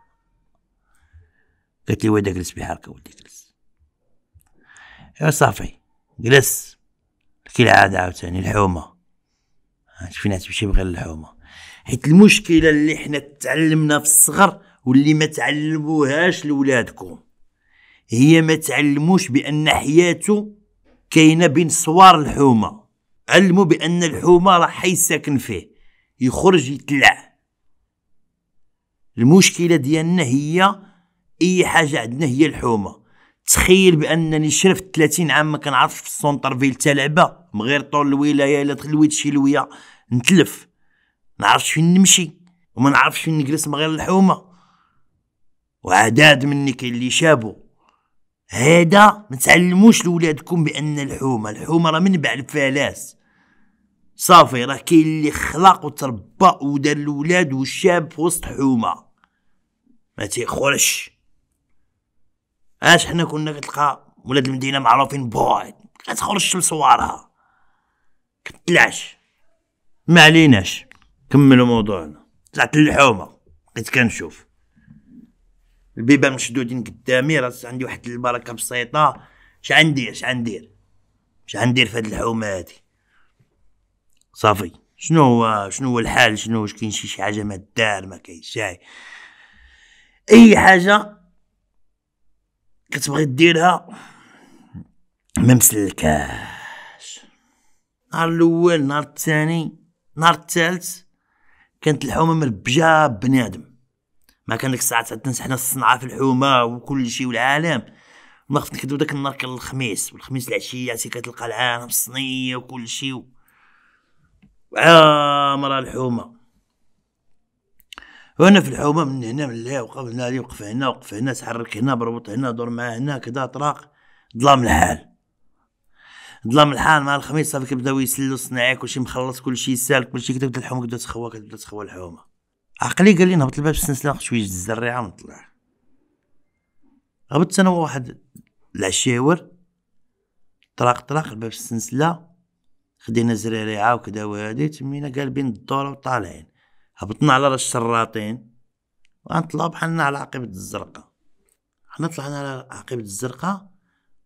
قلت لي ويدي اجلس بحالك ودي اجلس ايوا صافي جلس كالعادة عاوتاني الحومة شفنا تمشي بغير الحومة حيت المشكلة اللي حنا تعلمنا في الصغر واللي ما تعلموهاش لولادكم هي ما تعلموش بأن حياته كاينة بين صوار الحومة علموا بأن الحومة راه حي ساكن فيه يخرج يتلع المشكلة ديالنا هي اي حاجه عندنا هي الحومه تخيل بانني شرفت 30 عام ما كنعرفش في السونتر فيل تا لعبه من غير طول الولايه الا تلويت شي لويه نتلف نعرفش فين نمشي وما نعرفش فين نجلس من غير الحومه وعداد مني كاين اللي شابو هذا ما تعلموش لولادكم بان الحومه الحومه راه منبع الفلاس صافي راه كاين اللي خلق وتربى ودار الولاد والشاب في وسط حومه ما تيخرش اش حنا كنا كتلقى ولاد المدينه معروفين بوعد كتخرج الشمس وراها كتلعش ما عليناش كملوا موضوعنا طلعت للحومه بقيت كنشوف البيبان مشدودين قدامي راس عندي واحد البركه بسيطه شعندير اش شعندير في هاد الحومه هادي صافي شنو هو شنو هو الحال شنو واش كاين شي حاجه ما دار ما كاين شي اي حاجه كتبغي ديرها ما مسلكاش نهار الاول نهار الثاني نهار الثالث كانت الحومه مربجه بنادم ما كان ديك الساعات عندنا حنا الصنعه في الحومه وكل شيء والعالم ما خفت نكدو داك النهار كان الخميس والخميس العشيه عرفتي كتلقى العالم صنيه وكل شيء و... عامره الحومه وانا في الحومه من هنا من اللي وقف هنا وقف هنا وقف هنا تحرك هنا بربط هنا دور معاه هنا كذا طراق ظلام الحال ظلام الحال مع الخميس صافي كيبداو يسلو الصناعي كلشي مخلص كلشي سال كلشي كتبت الحومه كدا تخوى كدا تخوى الحومه عقلي قال لي نهبط الباب السنسله ناخذ شويه الزريعه ونطلع هبطت انا واحد العشاور طراق طراق الباب السنسله خدينا زريعه وكذا وهادي تمينا قالبين الدوره وطالعين هبطنا على راس الشراطين وانطلع بحالنا على عقبة الزرقاء حنا طلعنا على عقبة الزرقاء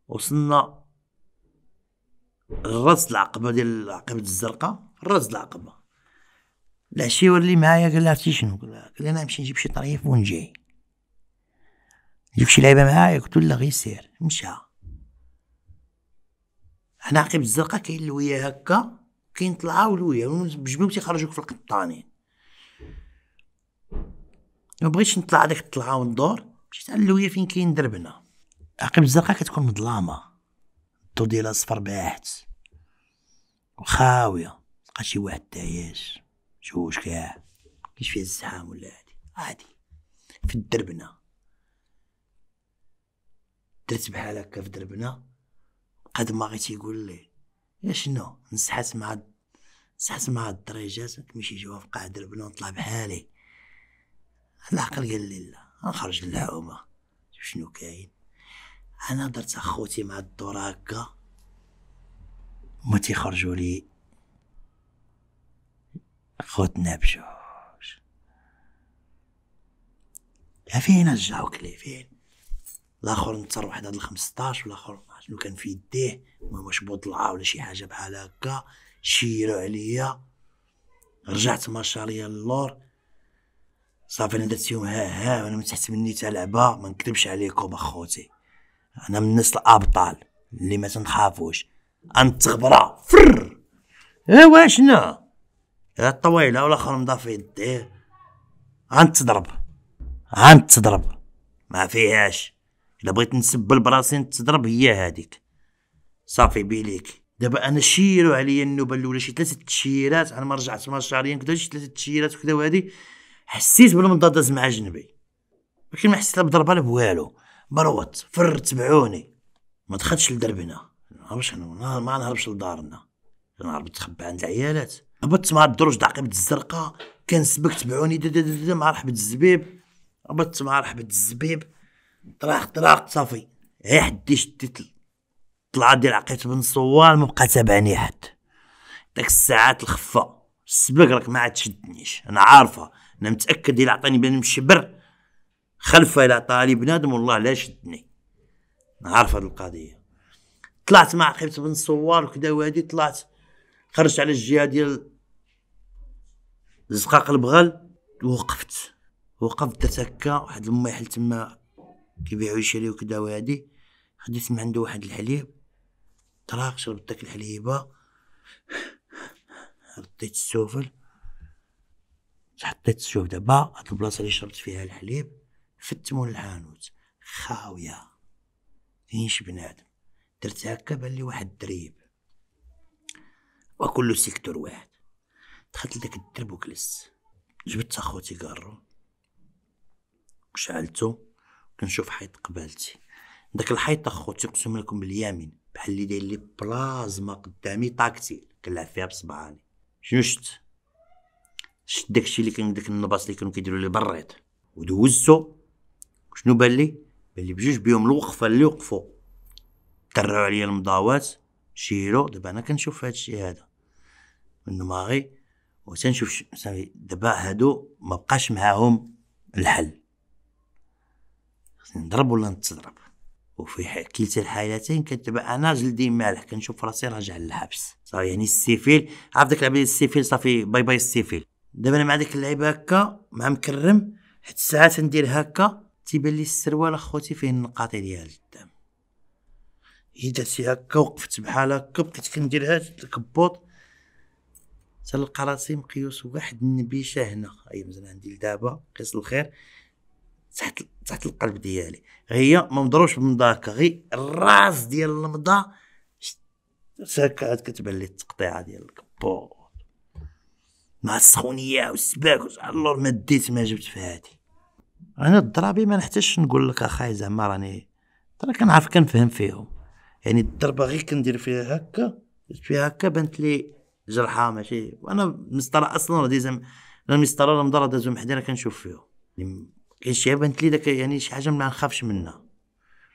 وصلنا الرز العقبة ديال عقبة الزرقاء الرز العقبة العشية اللي معايا قال لها عرفتي شنو قال لها انا نمشي نجيب شي طريف ونجي نجيب شي لعيبة معايا قلت له غير سير مشى حنا عقب الزرقاء كاين لويا هكا كاين طلعة ولويا بجبلهم تيخرجوك في القطانين ما بغيتش نطلع هذيك الطلعه وندور مشيت على اللويه فين كاين دربنا عقب الزرقاء كتكون مظلامه الضو ديالها صفر باحت وخاويه تلقى شي واحد دايش جوج كاع كاينش فيها الزحام ولا هادي عادي في الدربنا درت بحال هكا في دربنا قد ما غيت يقول لي يا شنو نسحت مع نسحت مع الدريجات ماشي جوا في قاع دربنا ونطلع بحالي هاد العقل قال لي لا نخرج للعومة شنو كاين انا درت اخوتي مع الدور هكا ما تيخرجوا لي خوتنا بجوج فين رجعوك كلي فين الاخر نتر واحد هاد الخمسطاش والاخر شنو كان في يديه المهم واش بوطلعه ولا شي حاجه بحال هكا شيرو عليا رجعت ماشاليا للور صافي انا درت فيهم ها ها انا من تحت مني تاع لعبه ما نكذبش عليكم اخوتي انا من الناس الابطال اللي ما تنخافوش انتغبره فر ها واشنا ها الطويله ولا اخر في يديه غنتضرب تضرب ما فيهاش الا بغيت نسب البراسي نتضرب هي هذيك صافي بيليك دابا انا شيروا عليا النوبه الاولى شي ثلاثه تشيرات انا ما رجعت ما شهرين كذا شي ثلاثه تشيرات وكذا وهذه حسيت بالمضاد مضادات مع جنبي ولكن ما حسيت لا بضربه لا بوالو بروت فر تبعوني ما دخلتش لدربنا ما نهربش انا ما نهربش لدارنا نهرب نتخبى عند العيالات هبطت مع الدروج د عقبه الزرقاء كان سبك تبعوني دا دا دا دا مع رحبه الزبيب هبطت مع رحبه الزبيب طراق طراق صافي غي إيه حدي شديت طلعة ديال عقيت بن صوال ما تابعني حد داك الساعات الخفه السبك راك ما عاد تشدنيش انا عارفه انا متاكد الا عطاني بنادم شبر خلفه الا عطاني بنادم والله لا شدني عارف هذه القضيه طلعت مع خيبه بن صوار وكذا وهادي طلعت خرجت على الجهه ديال زقاق البغل وقفت وقفت درت هكا واحد الميحل تما كيبيعو يشري وكذا وهادي خديت من عنده واحد الحليب طراق شربت داك الحليبه رديت السوفل حطيت دابا هاد البلاصه اللي شربت فيها الحليب فت مول الحانوت خاويه فينش بنادم درت هكا بان لي واحد الدريب وكل سيكتور واحد دخلت لذاك الدرب وجلست جبت اخوتي قارو وشعلتو كنشوف حيط قبالتي داك الحيط اخوتي اقسم لكم باليمين بحال اللي داير لي بلازما قدامي طاكتيل كنلعب فيها بصبعاني شنو شفت شد داكشي اللي كان داك النباص اللي كانوا كيديروا ليه بريط ودوزتو شنو بان لي بان لي بجوج بيهم الوقفه اللي وقفوا درعوا عليا المضاوات شيرو دابا انا كنشوف هاد الشيء هذا من دماغي وتنشوف دابا هادو ما بقاش معاهم الحل خصني نضرب ولا نتضرب وفي كلتا الحالتين دابا انا جلدي مالح كنشوف راسي راجع للحبس صافي يعني السيفيل عرف داك العبيد السيفيل صافي باي باي السيفيل دابا انا مع ديك اللعيبه هكا مع مكرم حيت ساعات ندير هكا تيبان لي السروال اخوتي فيه النقاطي ديال الدم هداتي هكا وقفت بحال هكا بقيت كندير هاد الكبوط تلقى راسي مقيوس واحد النبيشه هنا اي مزال عندي لدابا قيس الخير تحت تحت القلب ديالي هي ما مضروش بمضاكه غير الراس ديال المضه ساكا كتبان لي التقطيعه ديال الكبوط مع السخونيه والسباك اللور ما ديت ما جبت في هادي انا الضرابي ما نحتاجش نقول لك اخاي زعما راني ترى كنعرف كنفهم فيهم يعني الضربه غير كندير فيها هكا فيها هكا بانت لي جرحى ماشي وانا مسطره اصلا راه ديزا المسطره راه مضره دازو محدي راه كنشوف فيهم يعني كاين شي بانت لي داك يعني شي حاجه ما نخافش منها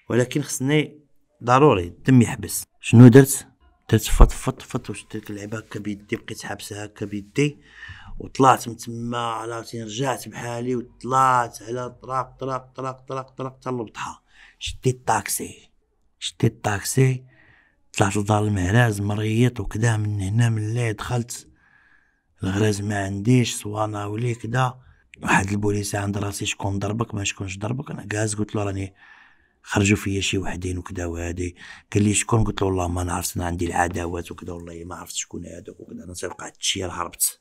ولكن خصني ضروري الدم يحبس شنو درت تتفطفط فط تلعب هكا بيدي بقيت حابسها هكا بيدي وطلعت من تما عرفتي رجعت بحالي وطلعت على طراق طراق طراق طراق طراق حتى للبطحه شديت الطاكسي شديت الطاكسي طلعت لدار المهراز مريط وكدا من هنا من اللي دخلت الغراز ما عنديش صوانا ولي كدا واحد البوليس عند راسي شكون ضربك ما شكونش ضربك انا كاز قلت له راني خرجوا فيا شي وحدين وكذا وهادي قال لي شكون قلت له والله ما نعرفش انا عندي العداوات وكذا والله ما عرفت شكون هذاك وكذا انا تلقى التشير هربت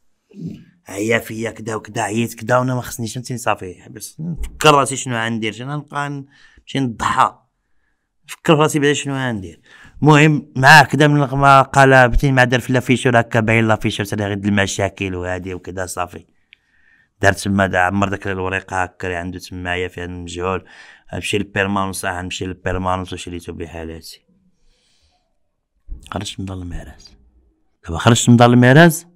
عيا فيا كدا وكدا عييت كدا وانا ما خصنيش نمشي صافي حبس نفكر راسي شنو غندير انا نبقى نمشي نضحى نفكر راسي بعدا شنو غندير المهم مع كدا من ما بتين ما دار في لافيشور هكا باين لافيشور ترى غير المشاكل وهادي وكدا صافي دار تما دا عمر داك الوريقه هكا اللي عنده تمايا فيها المجهول امشي للبيرمانونس صح آه، نمشي للبيرمانونس وشريتو بحالاتي خرجت من دار المعراز دابا خرجت من دار المعراز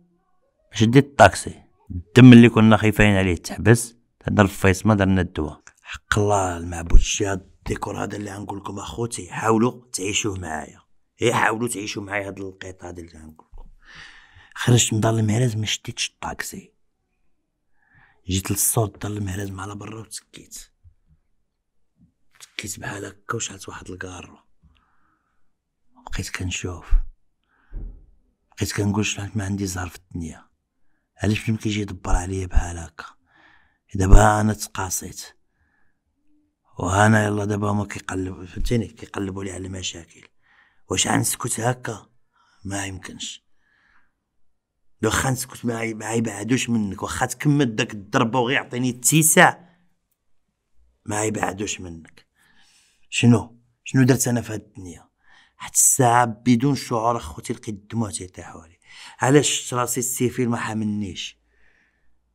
شديت الطاكسي الدم اللي كنا خايفين عليه تحبس درنا الفيص ما درنا الدواء حق الله المعبود شتي هاد الديكور هذا اللي غنقول لكم اخوتي حاولوا تعيشوه معايا اي حاولوا تعيشوا معايا هاد القيط هذا اللي غنقول لكم خرجت من دار المعراز ما شديتش الطاكسي جيت للصوت دار المهراز مع برا وتسكيت كيت بحال هكا وشعلت واحد الكارو بقيت كنشوف بقيت كنقول شحال ما عندي زهر في الدنيا علاش فين كيجي يدبر عليا بحال هكا دابا انا تقاصيت وانا يلا دابا هما كيقلب فهمتيني كيقلبوا لي على المشاكل واش غنسكت هكا ما يمكنش واخا نسكت ما يبعدوش منك واخا تكمل داك الضربه وغيعطيني التسع ما يبعدوش منك شنو شنو درت انا في هاد الدنيا حتى الساعه بدون شعور اخوتي لقيت الدموع تيطيحوا علي علاش راسي السيفيل ما حاملنيش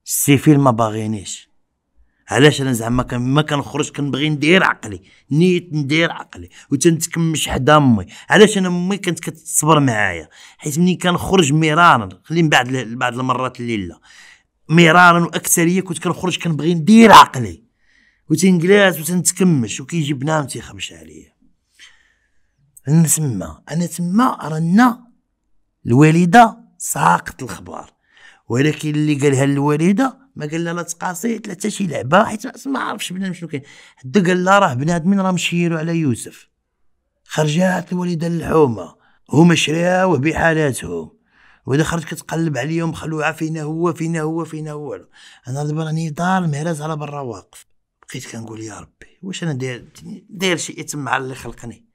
السيفيل ما باغينيش علاش انا زعما كان ما كنخرج كنبغي ندير عقلي نيت ندير عقلي وتنتكمش حدا امي علاش انا امي كانت كتصبر معايا حيت ملي كنخرج مرارا خلي من بعد بعض المرات اللي لا مرارا واكثريه كنت كنخرج كنبغي ندير عقلي وتنجلاس وتنتكمش وكيجي بنام تيخمش عليا انا تما انا تما رانا الوالده ساقط الخبار ولكن اللي قالها للوالده ما قال لها لا تقاصيت لا حتى شي لعبه حيت ما عرفش بنادم شنو كاين حتى قال لها راه بنادمين راه مشيروا على يوسف خرجات الوالده للحومه هما شراوه بحالاتهم وإذا خرجت كتقلب عليهم خلوها فينا هو فينا هو فينا هو انا دابا راني دار هراز على برا واقف بقيت كنقول يا ربي واش انا داير داير شي اثم على اللي خلقني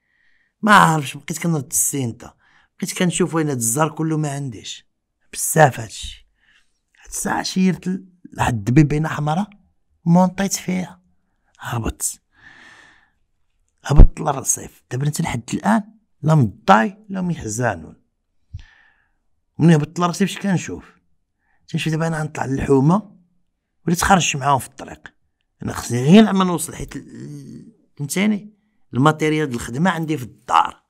ما عارفش بقيت كنرد السينتا بقيت كنشوف وين هاد الزهر كله ما عنديش بزاف هادشي هاد الساعه شيرت لحد الدبيبينه حمراء مونطيت فيها هبط هبط للرصيف دابا انت لحد الان لا مضاي لا ميحزانون ملي هبطت للرصيف اش كنشوف تنشوف دابا انا غنطلع للحومه وليت خرجت معاهم في الطريق انا خصني غير لما نوصل حيت فهمتيني الماتيريال الخدمه عندي في الدار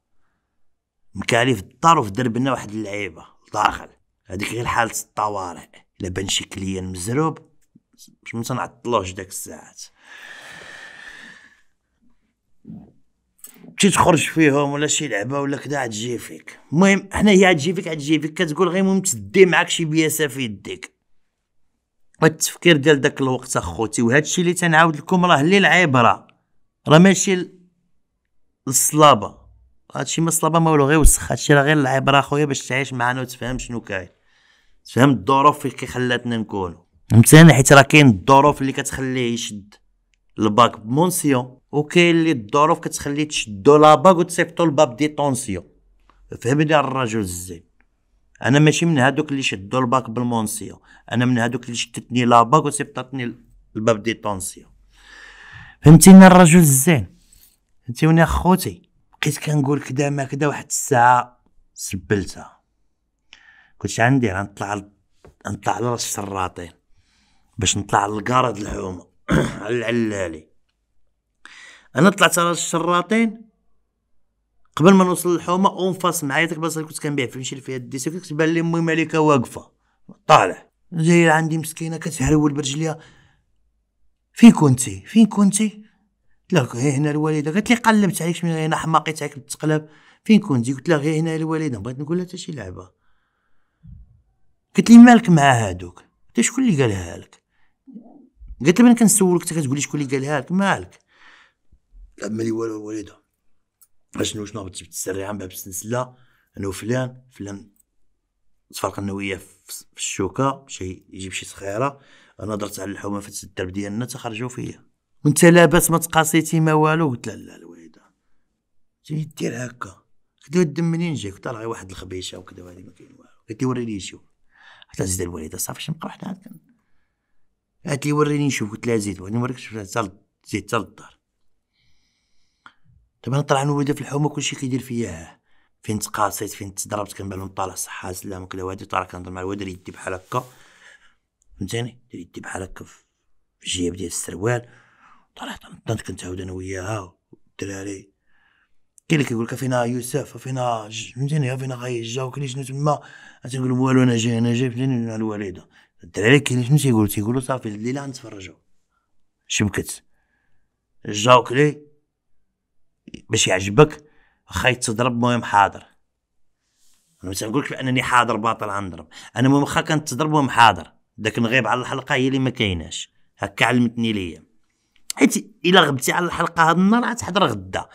مكالي في الدار وفي دربنا واحد اللعيبه داخل هذيك غير حاله الطوارئ الا بان شي كليان مزروب باش ما تنعطلوش داك الساعات شي تخرج فيهم ولا شي لعبه ولا كدا عتجي تجي فيك المهم حنا هي تجي فيك عتجي تجي فيك كتقول غير المهم تدي معاك شي بياسه في يديك التفكير ديال داك الوقت اخوتي وهذا الشيء اللي تنعاود لكم راه اللي العبره راه ماشي الصلابه هادشي ما صلابه ما والو غير وسخ هادشي راه غير العبره اخويا باش تعيش معنا وتفهم شنو كاين تفهم الظروف اللي خلاتنا نكون فهمتني حيت راه كاين الظروف اللي كتخليه يشد الباك بمونسيون وكاين اللي الظروف كتخليه تشدو لاباك وتصيفطو الباب دي طونسيون فهمني الرجل الزين انا ماشي من هادوك اللي شدوا الباك بالمونسيو انا من هادوك اللي شدتني لاباك وسبطتني الباب دي طونسيون فهمتيني الرجل الزين فهمتيوني اخوتي بقيت كنقول كدا ما كدا واحد الساعه سبلتها كنت عندي غنطلع نطلع على راس الشراطين باش نطلع على الحومه على العلالي انا طلعت على راس الشراطين قبل ما نوصل للحومه اون فاس معايا ديك البلاصه اللي كنت كنبيع فيها نمشي فيها الديسك كنت بان لي امي مالكه واقفه طالع جاي عندي مسكينه كتهرول برجليها فين كنتي فين كنتي لها غير هنا الوالده قالت لي قلبت عليك من هنا حماقيت عليك بالتقلب فين كنتي قلت لها غير هنا الوالده بغيت نقول لها حتى شي لعبه قلت لي مالك مع هادوك انت شكون اللي قالها لك قلت لها انا كنسولك انت كتقولي شكون اللي قالها لك مالك لا مالي والو الوالده اشنو شنو هبط جبت السريعه من بعد السلسله انا وفلان فلان تفرق انا وياه في الشوكه شي يجيب شي صخيره انا درت على الحومه فات الدرب ديالنا تخرجوا فيا وانت لاباس ما تقاسيتي ما والو قلت لها لا الوالده جاي دير هكا كدا الدم منين جاك طلع غير واحد الخبيشه وكدا وهذه ما كاين والو قالت لي وريني شوف قلت لها زيد الوالده صافي شنو وحده وحدها قالت لي وريني شوف قلت لها زيد وريني نوريك شوف زيد تال الدار دابا نطلع نولد في الحومه كلشي كيدير فيا فين تقاصيت فين تضربت كنبان طالع صحه سلام وكذا وهادي طالع كنهضر مع الواد دير يدي بحال هكا فهمتيني دير يدي بحال هكا في الجيب ديال السروال طلعت طنطنت كنت عاود انا وياها الدراري كاين اللي كيقول لك أه فينا يوسف أه فينا فهمتيني أه فينا غاي جا وكاين شنو تما تنقول لهم والو انا جاي انا جاي فهمتيني مع الوالده الدراري كاين شنو تيقول تيقولوا صافي الليله غنتفرجوا شبكت جاوك ليه باش يعجبك واخا تضرب مهم حاضر انا مثلا نقولك بانني حاضر باطل غنضرب انا مهم خا كنتضرب مهم حاضر داك نغيب على الحلقه هي اللي ما كايناش هكا علمتني ليا حيت الا غبتي على الحلقه هاد النهار غتحضر غدا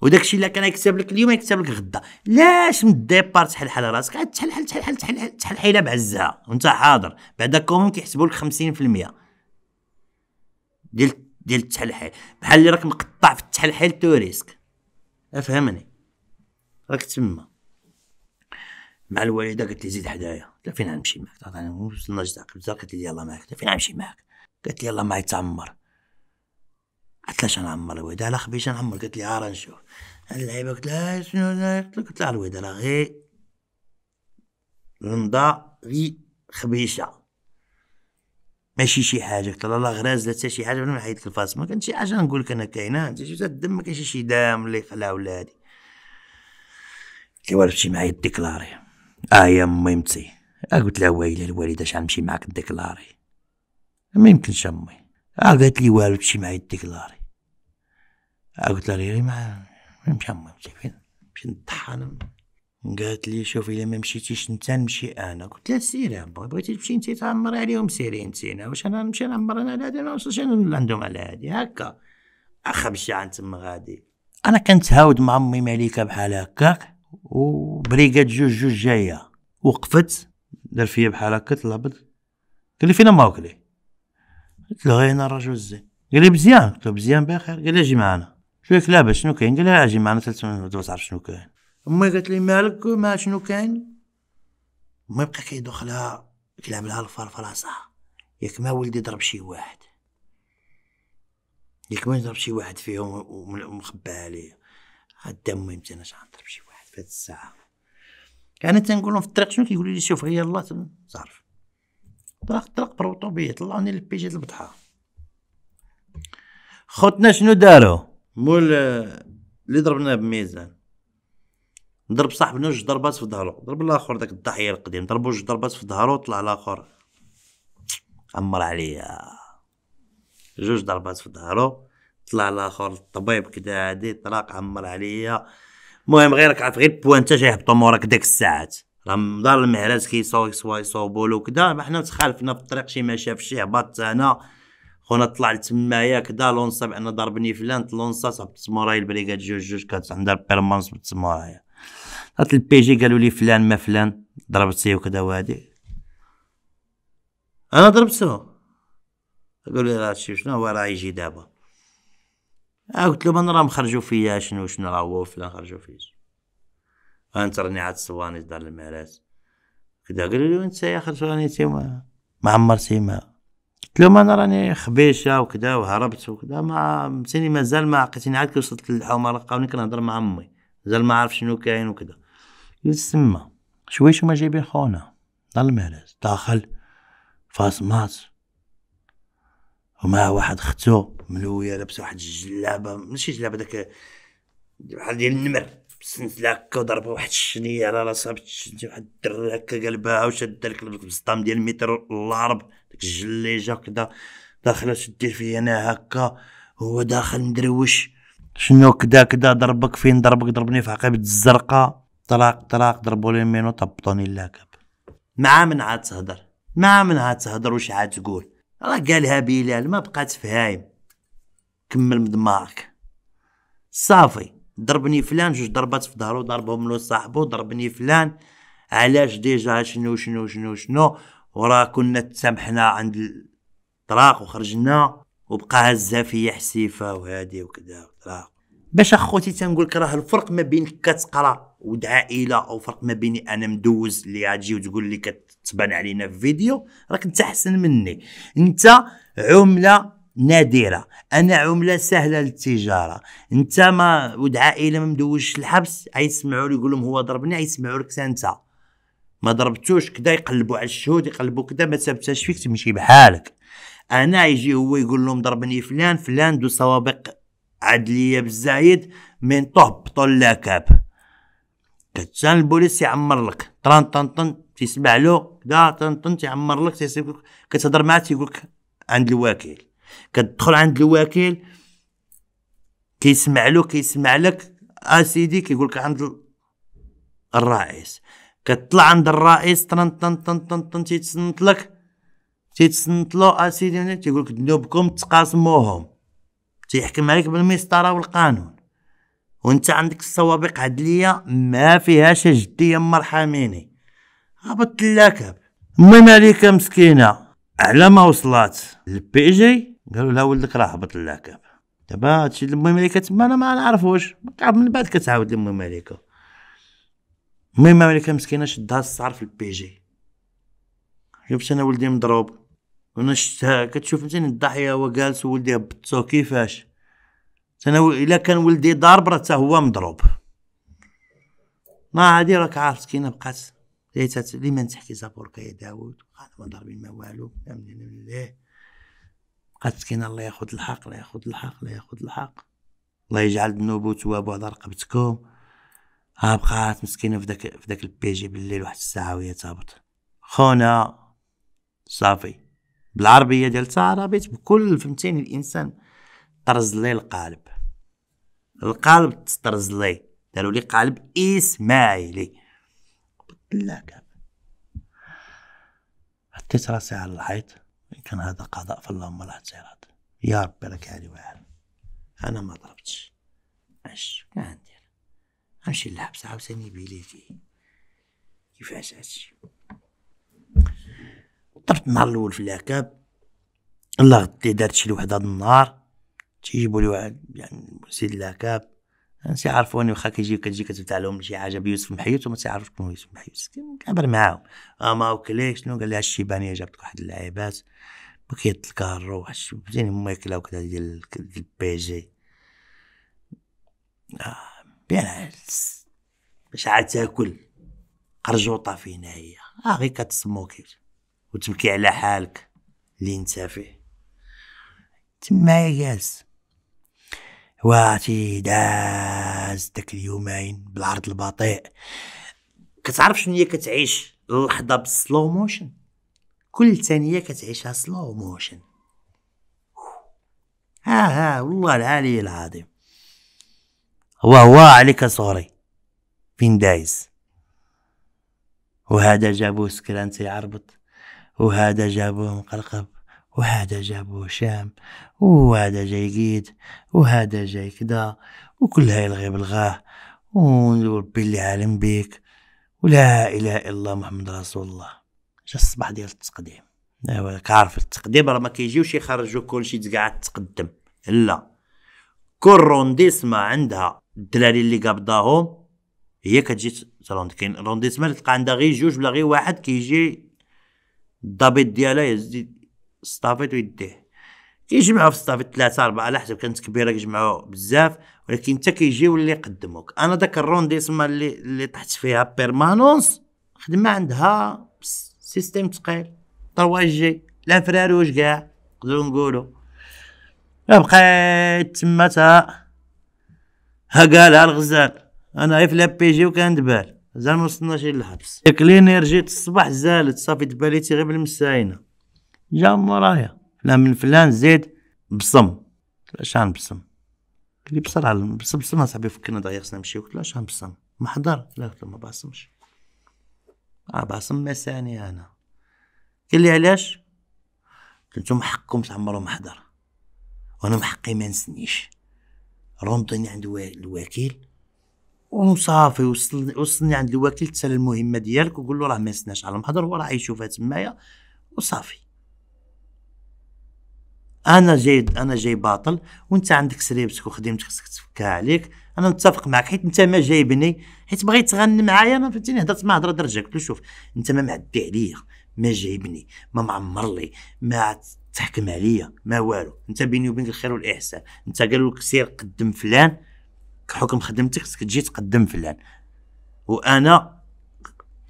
وداكشي اللي كان يكتب لك اليوم يكتب لك غدا لاش من الديبار تحل حل راسك عاد تحل تحل حل تحل حيله بعزها وانت حاضر بعدا كومون كيحسبوا لك 50% ديال ديال التحلحل بحال اللي راك مقطع في التحلحل توريسك افهمني راك تما مع الوالده قالت لي زيد حدايا قلت لها فين غنمشي معاك تعطيني وصلنا لجزاق قالت لي يلاه معاك فين غنمشي معاك قالت لي يلاه معايا تعمر قلت لها شنو نعمر الوالده لا خبيش نعمر قالت لي راه نشوف اللعيبه قلت لها آه، شنو قلت لها الوالده راه غير نضا غي خبيشه ماشي شي حاجه قلت لها لا غراز لا شي حاجه بلا ما حيدت الفاس ما كانت شي حاجه نقول لك انا كاينه انت شفت الدم ما كانش شي دم اللي يخلع ولا هادي كي شي معايا ديكلاري اه يا امي متي آه قلت لها ويلي الوالده شحال نمشي معاك ديكلاري ما يمكنش امي اه قالت لي والو تمشي معايا ديكلاري آه قلت لها ريري ما نمشي امي متي فين نمشي نطحن قالت لي شوفي الا ما مشيتيش انت نمشي انا قلت لها سيري بغيتي تمشي انت تعمري عليهم سيري نسينا واش انا نمشي نعمر انا على هادي ما انا عندهم على هادي هكا اخبش عن تما غادي انا كنتهاود مع امي مليكه بحال هكاك وبريقات جوج جوج جايه وقفت دار فيا بحال هكا تلهبط قال لي فينا ماوكلي قلت له هنا إيه، الرجل الزين قال لي مزيان قلت له مزيان بخير قال لي اجي معنا شو لاباس شنو كاين قال لي اجي معنا ثلاث سنين ما تعرف شنو كاين امي قالت لي مالك ما شنو كاين ما بقى كيدخلها كيلعب لها الفار في راسها ياك ما ولدي ضرب شي واحد ياك ما يضرب شي واحد فيهم ومخباها ليا عاد امي متى انا ضرب شي واحد في هاد الساعه انا تنقول في الطريق شنو كيقولوا لي شوف هي الله تعرف طرق طرق بروطوبيه طلعوني للبيجي البطحه خوتنا شنو دارو مول اللي آه، ضربنا بميزان ضرب صاحبنا جوج ضربات في ظهره ضرب الاخر داك الضحيه القديم ضربو جوج ضربات في ظهره طلع الاخر عمر عليا جوج ضربات في ظهره طلع الاخر الطبيب كدا هادي طلاق عمر عليا المهم غير راك عارف غير بوانتا يهبطو موراك ديك الساعات راه مدار المهراز كي سوا صوبو له كدا حنا تخالفنا في الطريق شي ما شاف شي هبط انا خونا طلع لتمايا كدا لونصا بان ضربني فلان لونصا صاحب التسموراي البريكاد جوج جوج كانت عندها بيرمانس بالتسموراي هات جي قالوا لي فلان ما فلان ضربت سي وكذا وهادي انا ضربته قالوا لي راه شنو هو راه يجي دابا آه، قلت لهم انا راه مخرجوا فيا شنو شنو راه هو فلان خرجوا فيه انت راني عاد صواني دار المعراس كدا قالوا لي انت يا خرجوني انت ما عمرتي ما قلت لهم انا راني خبيشه وكذا وهربت وكذا ما مسيني مازال ما عقيتني عاد كي وصلت للحومه لقاوني كنهضر مع امي مازال ما عارف شنو كاين وكذا يسمى شوي شو ما جايبين خونا المرز داخل فاس ماس ومع واحد ختو ملوية لابسة واحد الجلابة ماشي جلابة داك بحال ديال النمر سنسلة هكا وضربها واحد الشنية على راسها واحد الدرة هكا قلبها وشد لك البسطام ديال المتر العرب داك الجليجة وكدا داخلة شدير فيا انا هكا هو داخل مدروش شنو كدا كدا ضربك فين ضربك ضربني في عقبة الزرقاء طلاق طلاق ضربوا لي مينو طبطوني اللاكب مع من عاد تهضر مع من عاد تهضر وش عاد تقول راه قالها بلال ما بقات فهايم كمل مدمارك صافي ضربني فلان جوج ضربات في ظهرو ضربهم له صاحبو ضربني فلان علاش ديجا شنو شنو شنو شنو وراه كنا تسامحنا عند الطلاق وخرجنا وبقى هزها فيا حسيفه وهادي وكذا وطلاق باش اخوتي تنقول لك راه الفرق ما بين كتقرا ود عائله او فرق ما بيني انا مدوز اللي غاتجي وتقول لي كتبان علينا في فيديو راك انت احسن مني انت عمله نادره انا عمله سهله للتجاره انت ما ود عائله ما مدوزش الحبس عيسمعوا لي يقولهم هو ضربني عيسمعوا لك انت ما ضربتوش كدا يقلبوا على الشهود يقلبوا كدا ما ثبتش فيك تمشي بحالك انا يجي هو يقول لهم ضربني فلان فلان دو سوابق عدليه بزايد من طه طلاكاب لاكاب كتسان البوليس يعمر لك طران طن طن تيسمع له كدا طن طن تيعمر لك كتهضر معاه تيقول لك عند الوكيل كتدخل عند الوكيل كيسمع له كيسمع لك اسيدي كيقول لك عند الرئيس كتطلع عند الرئيس طن طن طن طن طن تيتسنط لك تيتسنت له اسيدي تيقول لك ذنوبكم تقاسموهم تيحكم عليك بالمسطره والقانون وانت عندك السوابق عدليه ما فيهاش جديه مرحميني هبط اللاكب من عليك مسكينه على ما وصلات للبي جي قالوا لها ولدك راه هبط اللاكب دابا هادشي اللي المملكه تما انا ما نعرفوش من بعد كتعاود المملكه المهم المملكه مسكينه شدها الصعر في البي جي جبت انا ولدي مضروب وانا شفتها كتشوف متين الضحيه هو جالس وولدي هبطو كيفاش انا الا كان ولدي ضارب راه حتى هو مضروب ما هادي راك عارف سكينه بقات ليت ما تحكي زابوركا يا داوود قال ما ضاربين ما والو ليه بقات سكينه الله ياخذ الحق لا ياخذ الحق لا ياخذ الحق الله يجعل النوبوت وابو على رقبتكم ها بقات مسكينه في داك في داك البيجي بالليل واحد الساعه وهي تهبط خونا صافي بالعربيه ديال تاع بكل فهمتيني الانسان طرز لي القالب القالب تسترزلي داروا لي قالب اسماعيلي بالله حطيت راسي على الحيط كان هذا قضاء فاللهم لا اعتراض يا ربي لك علي واحد انا ما ضربتش اش كندير غنمشي للحبس عاوتاني بليتي كيفاش هادشي ضربت النهار الاول في العكاب الله غدي دارت شي لوحدة النهار تيجيبوا لي واحد يعني سيد العكاب تيعرفوني واخا كيجي كتجي كتبت عليهم شي حاجه بيوسف محيوس وما تيعرفش شكون يوسف محيوس كنهضر معاهم آه، ما وكلي شنو قال لي الشيبانيه جابت واحد اللعيبات بكيت الكارو واحد فهمتيني ماكله وكذا ديال ديال بي اه بيان باش عاد تاكل قرجوطه فينا هي اه غير كتسموكي وتبكي على حالك اللي انت فيه تما جالس واتي داز داك اليومين بالعرض البطيء كتعرف شنو هي كتعيش اللحظه بالسلو موشن كل ثانيه كتعيشها سلو موشن ها ها والله العالي العظيم هو هو عليك صوري فين دايز وهذا جابوه سكران تيعربط وهذا جابوه مقلقب وهذا جابو هشام وهذا جاي قيد وهذا جاي كدا وكل هاي الغيب الغاه وربي اللي عالم بيك ولا اله الا الله محمد رسول الله جا الصباح ديال التقديم ايوا عارف التقديم راه ما كيجيوش يخرجوا كلشي تقعد تقدم لا كل رونديسما عندها الدراري اللي قبضاهم هي كتجي تروند كاين رونديسما اللي تلقى عندها غير جوج ولا غير واحد كيجي الضابط ديالها يزيد الصطافيط ويديه يجمعوا في الصطافيط ثلاثة أربعة على حسب كانت كبيرة يجمعوا بزاف ولكن حتى كيجيو اللي يقدموك أنا ذاك الروندي تما اللي اللي طحت فيها بيرمانونس خدمة عندها سيستيم ثقيل طواجي طيب لا فراروش كاع نقدروا نقولوا بقيت تما تا ها قالها الغزال انا في جي وكان زال ما وصلناش للحبس ياك لينيرجي الصباح زالت صافي دباليتي غير بالمساينه جا من ورايا فلان من فلان زيد بصم شان بصم قلت بصر على بصم بصم صاحبي فكرنا دغيا خصنا نمشيو قلت له شان بصم ما حضر قلت له ما باصمش اه بعصم ساني انا قال لي علاش قلت نتوما حقكم تعمروا ما حضر وانا محقي حقي ما نسنيش رمضني عند الوكيل وصافي وصلني وصلني عند الوكيل تسال المهمه ديالك وقول له راه ما نسناش على المحضر هو راه يشوفها تمايا وصافي انا جاي انا جاي باطل وانت عندك سريبتك وخدمتك خصك تفكها عليك انا متفق معك حيت انت ما جايبني حيت بغيت تغني معايا انا فهمتيني هضرت مع هضره درجك قلت له شوف انت ما معدي عليا ما جايبني ما معمر لي ما تحكم عليا ما والو انت بيني وبينك الخير والاحسان انت قالوا لك سير قدم فلان كحكم خدمتك خصك تجي تقدم فلان وانا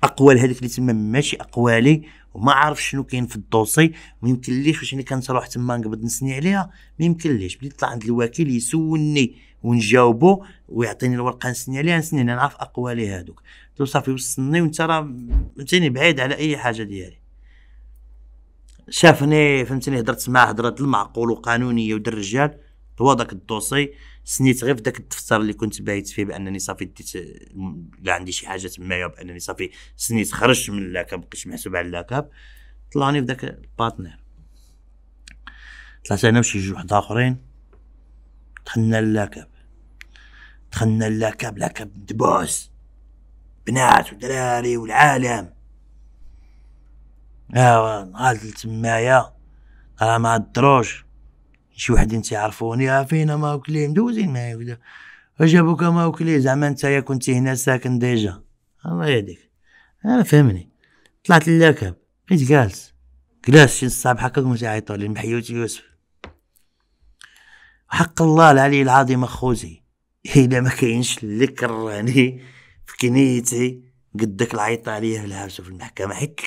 اقوال هذيك اللي تما ماشي اقوالي وما عارف شنو كاين في الدوسي ما يمكنليش واش انا كنروح تما نقبض نسني عليها ما يمكنليش بلي طلع عند الوكيل يسولني ونجاوبو ويعطيني الورقه نسني عليها نسني انا نعرف اقوالي هادوك تو صافي وصلني وانت راه فهمتني بعيد على اي حاجه ديالي شافني فهمتني هضرت معاه هضره المعقول وقانونيه ودير الرجال هو داك الدوسي سنيت غير في ذاك الدفتر اللي كنت بايت فيه بانني صافي ديت لا عندي شي حاجه تمايا بانني صافي سنيت خرجت من اللاكاب بقيت محسوب على اللاكاب طلعني في ذاك البارتنير طلعت انا وشي جوج واحد اخرين دخلنا اللاكاب دخلنا اللاكاب لاكاب دبوس بنات ودراري والعالم ايوا آه، نهار تمايا راه ما الدروش شي انت تيعرفوني ها فينا ما وكلي مدوزين معايا وكذا جابوك ما وكلي زعما نتايا كنتي هنا ساكن ديجا الله يهديك انا فهمني طلعت للاكاب بقيت جالس جالس شي صاحب حقك وما تيعيطوا لي محيوتي يوسف حق الله العلي العظيم اخوتي الا ما كاينش اللي كرهني في كنيتي قدك العيط عليا في الحبس وفي المحكمه حيت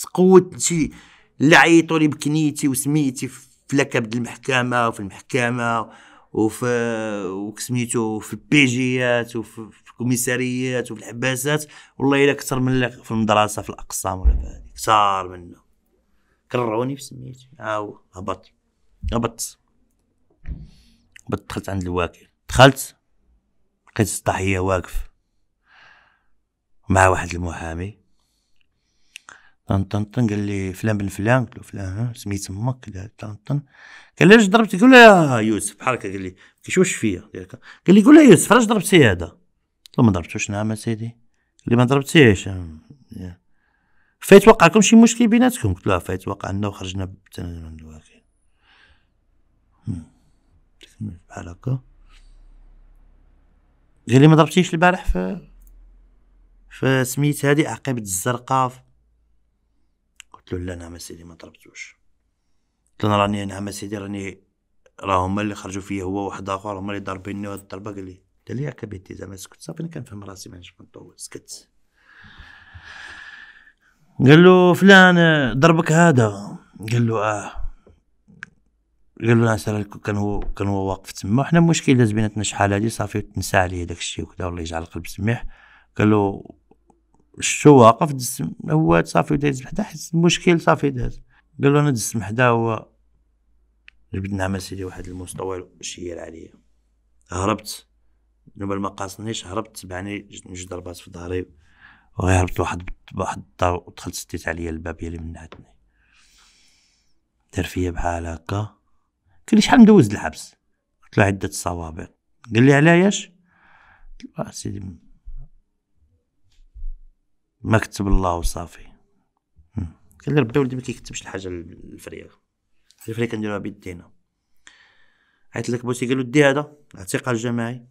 تقوت شي اللي عيطوا لي بكنيتي وسميتي في في لكبد المحكمه وفي المحكمه وفي وكسميتو في البيجيات وفي الكوميساريات وفي الحباسات والله الا اكثر من في المدرسه في الاقسام ولا في هذه كثار منه كرروني في سميتي هاو هبط هبط هبط دخلت عند الواكل دخلت لقيت الضحيه واقف مع واحد المحامي طن طن طن قال لي فلان بن فلان قلت له فلان سميت امك طن طن قال لي علاش ضربتي قول له يوسف بحال هكا قال لي كيشوش فيا قال لي قول له يوسف علاش ضربتي هذا قلت له ما ضربتوش نعم اسيدي قال لي ما فايت وقع لكم شي مشكل بيناتكم قلت له وقع لنا وخرجنا من بحال هكا قال لي ما ضربتيش البارح في سميت هذه عقيبة الزرقاء قلت له لا نعم سيدي ما ضربتوش قلت له راني نعم سيدي راني راه هما اللي خرجوا فيا هو واحد اخر هما اللي ضاربيني هاد الضربه قال لي قال لي ياك بيتي زعما سكت صافي انا كنفهم راسي ما نطول سكت قال له فلان ضربك هذا قال له اه قال له انا كان هو كان هو واقف تما وحنا مشكل داز بيناتنا شحال هادي صافي تنسى عليه داك الشيء وكذا والله يجعل القلب سميح قال له شتو واقف دزت هو صافي دايز بحدا حس المشكل صافي داز قال له انا دزت حدا هو جبد نعمة سيدي واحد المستوى شير عليا هربت نوبل ما قاصنيش هربت تبعني جوج ضربات في ظهري وغير هربت واحد واحد الدار ودخلت سديت عليا الباب يلي من عندني دار فيا بحال هكا قال لي شحال مدوز الحبس قلت له عدة صوابع قال لي علاياش آه، سيدي ما كتب الله وصافي قال ربي ولدي ما كيكتبش الحاجه الفريق الفريق كنديروها بيدينا عيط لك بوسي قالو دي هذا الاعتقال الجماعي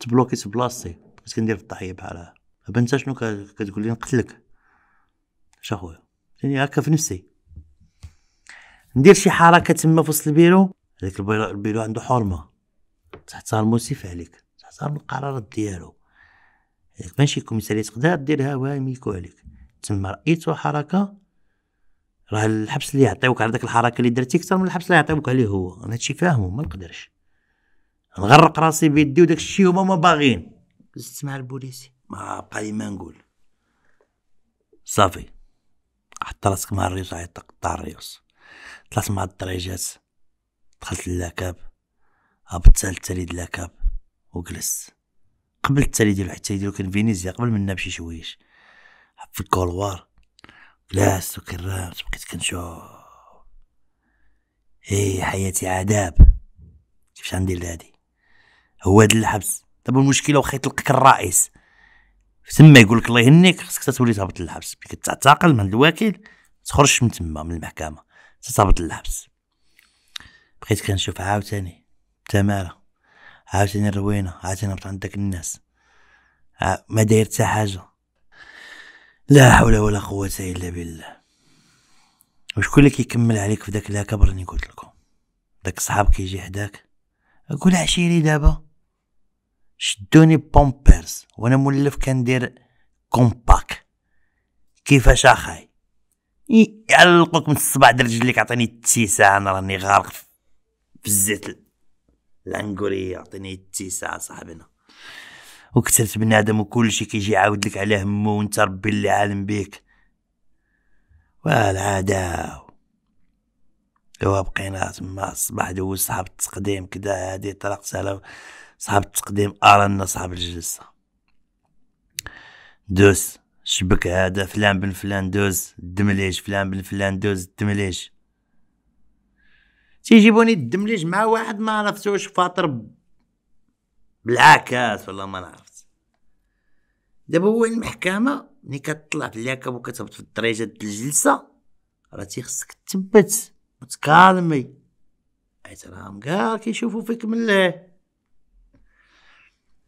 تبلوكيت بلاصتي بقيت كندير في الضحيه بحال هكا دابا انت شنو كتقول لي نقتلك اش اخويا يعني هكا في نفسي ندير شي حركه تما في وسط البيرو هذاك البيرو عنده حرمه تحترموا سيف عليك تحترم القرارات ديالو ماشي كوميساريه تقدر ديرها ميكو عليك تما رايتو حركه راه الحبس اللي يعطيوك على داك الحركه اللي درتي اكثر من الحبس اللي يعطيوك عليه هو انا هادشي فاهمو ما نقدرش نغرق راسي بيدي وداك الشيء هما ما باغيين زدت مع البوليسي ما بقى لي ما نقول صافي حط راسك مع الريوس عيط قطع الريوس طلعت مع الدريجات دخلت للاكاب هبطت سالت تريد لاكاب وجلست قبل التالي ديالو حتى يديرو كان فينيزيا قبل منا بشي شويش في الكولوار بلاصتو وكرامت بقيت كنشوف اي حياتي عذاب كيفاش غندير لهادي هو هاد الحبس دابا المشكله واخا يطلقك الرئيس تما يقول لك الله يهنيك خصك تولي تهبط للحبس ملي كتعتقل من عند الوكيل تخرج من تما من المحكمه تتهبط للحبس بقيت كنشوف عاوتاني تماره عاوتاني روينا عاوتاني ربط عند داك الناس ما داير حتى حاجه لا حول ولا قوه الا بالله وشكون اللي كيكمل عليك في داك لا اللي قلت لكم داك الصحاب كيجي حداك قول عشيري دابا شدوني بومبيرز وانا مولف كندير كومباك كيفاش اخاي يعلقوك من الصباع درج رجليك عطيني انا راني غارق في الزيت العنقري يعطيني التسعة صاحبنا وكثرت بنادم وكلشي كيجي يعاود لك عليه همو وانت ربي اللي عالم بيك والعداو ايوا بقينا تما الصباح دوز صاحب التقديم كدا هادي طلقت على صاحب التقديم ارانا صاحب الجلسة دوز شبك هذا فلان بن فلان دوز دمليش فلان بن فلان دوز دمليش تيجيبوني الدمليج مع واحد ما عرفتوش فاطر بالعكاس ولا ما عرفت دابا هو المحكمه ملي كطلع في اللاكاب وكتهبط في الدريجة د الجلسه راه تيخصك تثبت وتكالمي حيت راهم كاع كيشوفو فيك من له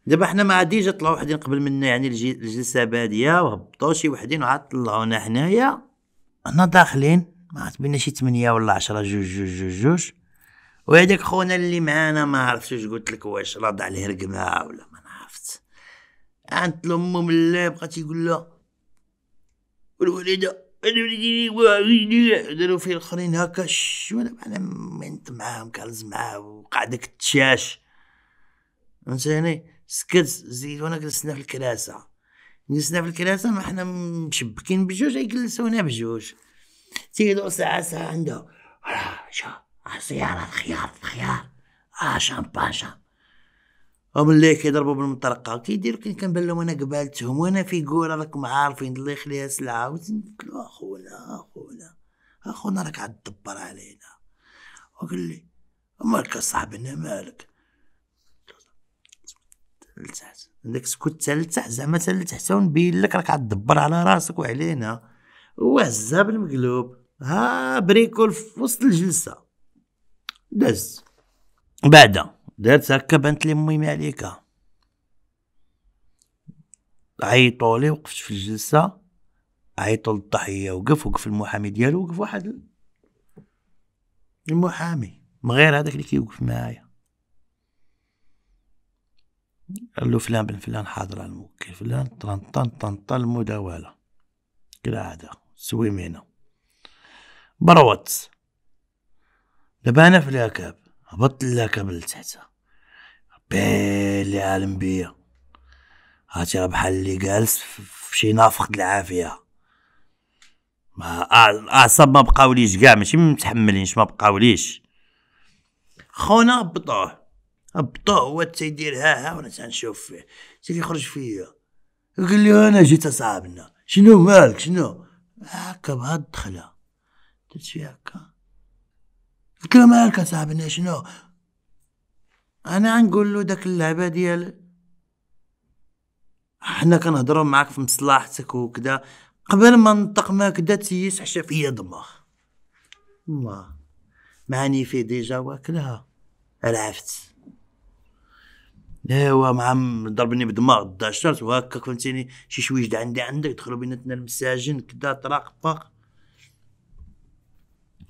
دابا حنا مع ديجا طلعوا وحدين قبل منا يعني الجلسه باديه وهبطوا شي وحدين وعاد طلعونا حنايا حنا داخلين ما عرفت بينا شي 8 ولا 10 جوج جوج جوج جوج وهذاك خونا اللي معانا ما عرفتش واش قلت لك واش رد عليه رقمه ولا ما عرفت عند لامو الله بقى تيقول لها الوالده انا وليدي وليدي داروا فيه الاخرين هكا شو انا معنا منت معاهم كالز معاه وقعدك تشاش التشاش فهمتيني سكت زيد وانا جلسنا في الكراسه جلسنا في الكراسه ما حنا مشبكين بجوج جلسونا بجوج تيجي تقول ساعة ساعة عنده سيارة الخيار الخيار اه شامبان شامبان وملي كيضربوا بالمطرقه كيديروا كي كنبان لهم انا قبالتهم وانا فيكور راكم عارفين الله يخليها سلعه وتنكلوا اخونا اخونا اخونا راك عاد تدبر علينا وقال لي مالك صاحبنا مالك تلتحت عندك سكت تلتح زعما تلتح ونبين لك راك عاد تدبر على راسك وعلينا وعزاب المقلوب ها بريكول في وسط الجلسه دز بعدا دارت هكا بانت لي مي معليكه عيطوا لي وقفت في الجلسه عيطوا للضحيه وقف وقف المحامي ديالو وقف واحد المحامي غير هذاك اللي كيوقف معايا قال له فلان بن فلان حاضر على الموكل فلان طن طن طن المداوله كالعاده سويمينا بروت دابا انا في العكاب هبط العكاب لتحت بيلي عالم بيا هاتي راه بحال اللي جالس في شي نافخ العافية ما اعصاب آه- آه، ما بقاوليش كاع ماشي متحملينش ما بقاوليش خونا هبطوه هبطوه هو تيدير ها ها وانا تنشوف فيه تيخرج فيا قال لي انا جيت اصاحبنا شنو مالك شنو هكا بهالدخلة تمشي هكا قلت له مالك صاحبنا شنو انا نقول له داك اللعبة ديال حنا كنهضروا معاك في مصلحتك وكذا قبل ما نطق ما كدا تيس حشا فيا دماغ الله معني فيه ديجا واكلها رعفت ايوا مع ضربني بدماغ 11 وهكا فهمتيني شي شويجد عندي عندك دخلوا بيناتنا المساجن كدا طراق باق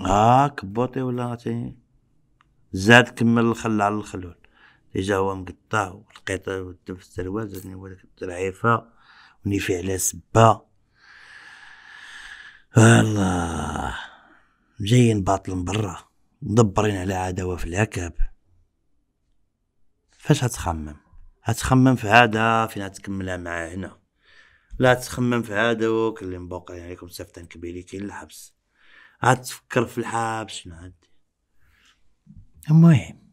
اه كبوطي ولا عطيني زاد كمل الخل على الخلول اجا هو مقطع ولقيت في السروال زادني ولك الضعيفة ونيفي على سبا الله جايين باطل من برا مدبرين على عداوة في العكاب فاش هتخمم هتخمم في هذا فين هتكملها معاه هنا لا تخمم في هادوك اللي مبوقرين عليكم سفتان كبيري كاين الحبس هتفكر في الحبس شنو هادي المهم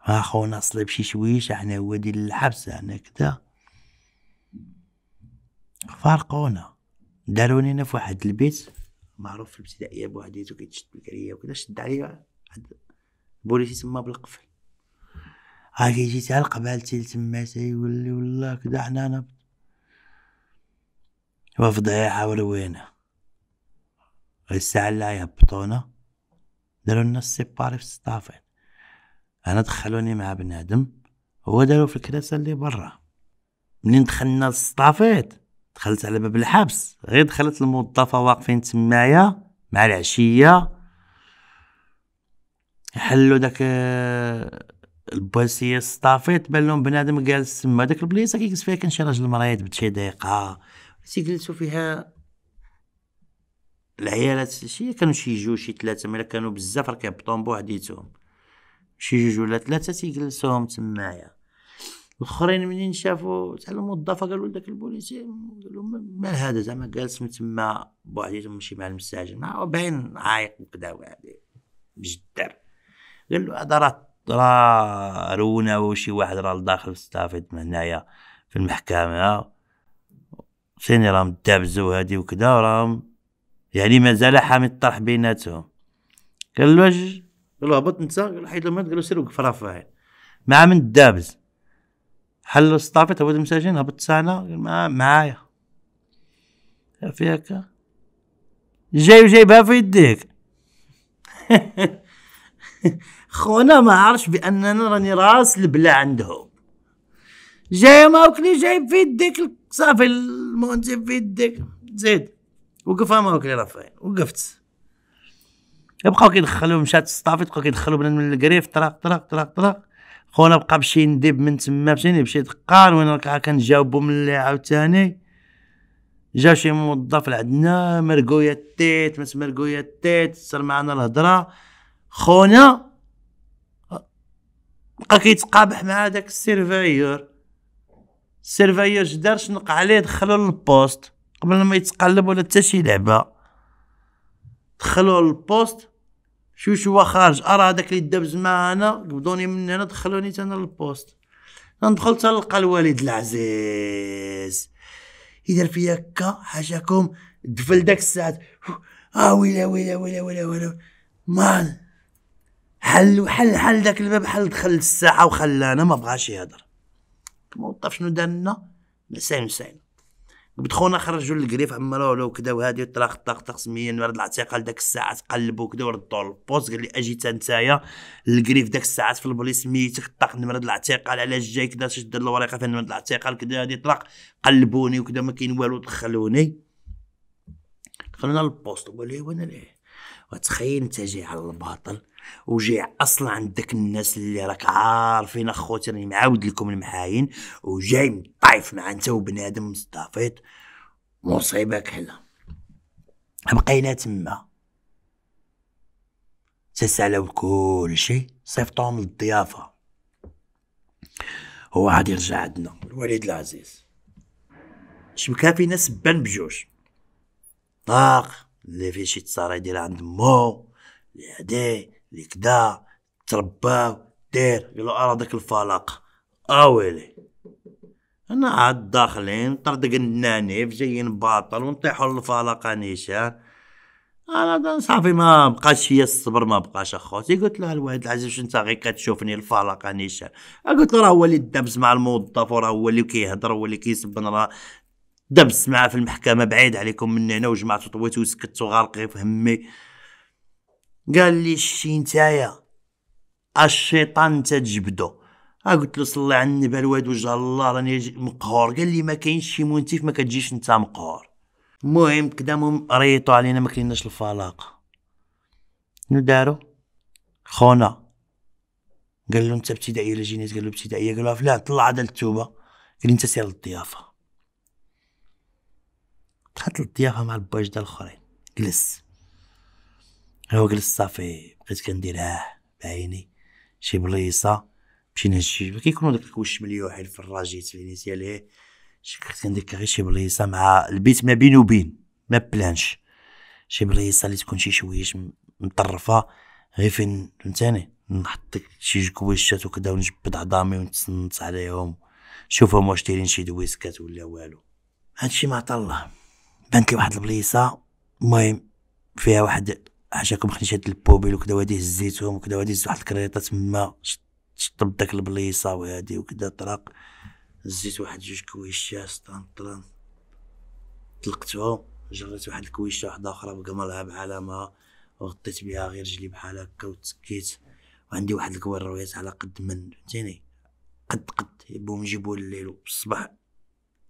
اخونا صلب شي شويش احنا هو ديال الحبس انا كدا فارقونا داروني انا في واحد البيت معروف في الابتدائيه بوحديتو كيتشد بكريه وكذا شد عليا واحد البوليسي تما بالقفل هاكي جيت على تيل تما تيقولي ولا كدا حنا نبض وفضيحة وروينة الساعة اللي هيهبطونا دارو لنا السيباري في السطافين انا دخلوني مع بنادم هو دارو في الكراسة اللي برا منين دخلنا للسطافيط دخلت على باب الحبس غير دخلت الموظفة واقفين تمايا مع العشية حلو داك البويس هي الصطافيت بان لهم بنادم جالس تما داك البليصه كيجلس فيها كان شي راجل مريض بشي ضيقه تيجلسوا فيها العيالات شي كانوا شي جوج شي ثلاثه ملي كانوا بزاف راه كيهبطوهم بوحديتهم شي جوج ولا ثلاثه تيجلسوهم تمايا الاخرين منين شافوا تاع الموظفه قالوا لذاك البوليسي قالوا ما هذا زعما جالس من تما بوحديتهم ماشي مع المساجين باين عايق وكذا وعادي مجدر قال له هذا راه راه رونا وشي واحد راه لداخل استافد من هنايا في المحكمه سيني راهم دابزو هادي وكدا وراهم يعني مازال حامي الطرح بيناتهم قال له اج قال له هبط انت قال له حيد المد قال له سير وقف رافعين مع من دابز حل الصطافيت هبط المساجين هبط سانا قال مع معايا في هكا جاي وجايبها في يديك خونا ما عرفش باننا راني راس البلا عندهم جاي ماوكلي جاي في يديك صافي المونتي في يديك زيد وقف ماوكلي وكلي فين وقفت بقاو كيدخلوا مشات الصافي بقاو كيدخلوا بنادم من الكريف طراق طراق طراق طراق خونا بقى مشي ندب من تما فهمتيني مشيت قار وين راك كنجاوبو من اللي عاوتاني جا شي موظف لعندنا مرقويا التيت ما تمرقويا التيت صار معنا الهضره خونا بقى كيتقابح مع داك السيرفايور السيرفايور جدار شنق عليه دخلو للبوست قبل ما يتقلب ولا حتى شي لعبه دخلو للبوست شو شو خارج ارى آه، لي اللي دابز انا قبضوني من هنا دخلوني انا للبوست ندخل تلقى الوالد العزيز يدير فيا هكا حاجاكم دفل داك الساعات اه ويلا ويلا ويلا ويلا ويلا مان حل وحل حل ذاك الباب حل دخل الساحة وخلانا ما بغاش يهضر الموظف شنو دار لنا نساين نساين قبت خونا خرجوا للكريف عمروا له وكذا وهادي طراق طاق طاق سميا ورد الاعتقال داك الساعه قلبوا وكذا وردوا للبوست قال لي اجي تا نتايا للكريف داك الساعه في البوليس سميتك طاق نمره الاعتقال علاش جاي كذا شد الوريقه فين نمره الاعتقال كذا هادي طراق قلبوني وكذا ما كاين والو دخلوني دخلنا للبوست قال لي وانا ليه وتخيل انت جاي على الباطل وجي اصلا عند الناس اللي راك عارفين اخوتي راني معاود لكم المحاين وجاي طايف مع انت وبنادم مصطفيط مصيبه كحله بقينا تما تسالاو كل شيء صيفطوهم للضيافه هو غادي يرجع عندنا الوليد العزيز في فينا سبان بجوج طاق اللي فيه شي تصاري يدير عند مو اللي هادي اللي كدا تربى دير الى اراضيك الفلق اويلي انا عاد داخلين طردق النانيف جايين باطل ونطيحوا للفلقه نيشان انا صافي ما بقاش فيا الصبر ما بقاش اخوتي قلت له الواد العزيز واش انت غير كتشوفني الفلقه نيشان قلت له راه هو اللي دبس مع الموظف وراه هو اللي كيهضر هو اللي كيسبن راه دبس معاه في المحكمه بعيد عليكم من هنا وجمعتو طويتو وسكتو غارقي في همي قال لي شتي نتايا الشيطان تجبدو قلت له صلي على النبي الواد وجه الله راني مقهور قال لي ما كاينش شي منتف ما كتجيش نتا مقهور المهم كدا مهم ريطو علينا ما كليناش الفلاق شنو دارو خونا قال له انت ابتدائيه لجينيت قال له ابتدائيه قال له فلان طلع هذا التوبه قال لي انت سير للضيافه دخلت للضيافه مع الباج ديال الاخرين جلس هو جلس صافي بقيت كنديرها بعيني شي بليصه مشي شي كيكونوا داك الكوش مليوح الفراجيت اللي نسيا ليه شي كنت كندير غير شي بليصه مع البيت ما بين وبين ما بلانش شي بليصه اللي تكون شي شويش مطرفه غير فين فهمتاني نحط شي جكويشات وكدا ونجبد عظامي ونتسنط عليهم شوفهم واش دايرين شي دويسكات ولا والو هادشي ما عطا الله بانت لي واحد البليصه المهم فيها واحد عشاكم خليت هاد البوبيل وكذا وهادي هزيتهم وكذا وهادي هزت واحد الكريطه تما شطب داك البليصه وهادي وكذا طرق هزيت واحد جوج كويشات طران طران طلقتهم جريت واحد الكويشه واحده اخرى بقمرها بحال ما وغطيت بها غير رجلي بحال هكا وتسكيت وعندي واحد رويات على قد من فهمتيني قد قد يبو يجيبوه الليل بالصباح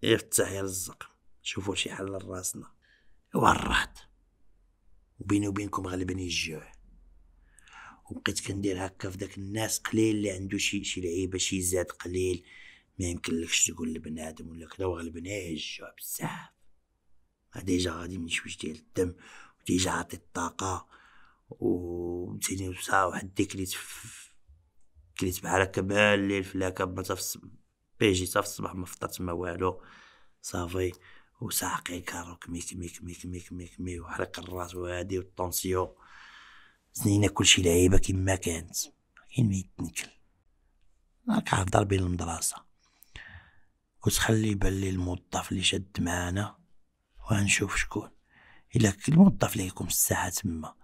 يفتح يرزق شوفوا شي حل لراسنا ورات وبيني وبينكم غلبني الجوع وبقيت كندير هكا في داك الناس قليل اللي عنده شي شي لعيبه شي زاد قليل ما يمكنلكش تقول لبنادم ولا كذا وغلبني الجوع بزاف ديجا غادي من شويش ديال الدم وديجا عاطي الطاقه ومتيني وصا واحد ديك كليت كليت بحال هكا بال الليل ما بنتا في بيجي في الصباح ما فطرت ما والو صافي وساقي كاروك ميك ميك ميك ميك ميك مي وحرق الراس وهادي والطونسيون سنينا كلشي لعيبه كيما كانت كاين ما يتنكل راك هضر بين المدرسه كنت خلي بالي لي الموظف اللي شاد معانا وغنشوف شكون الا الموظف اللي يكون في الساحه تما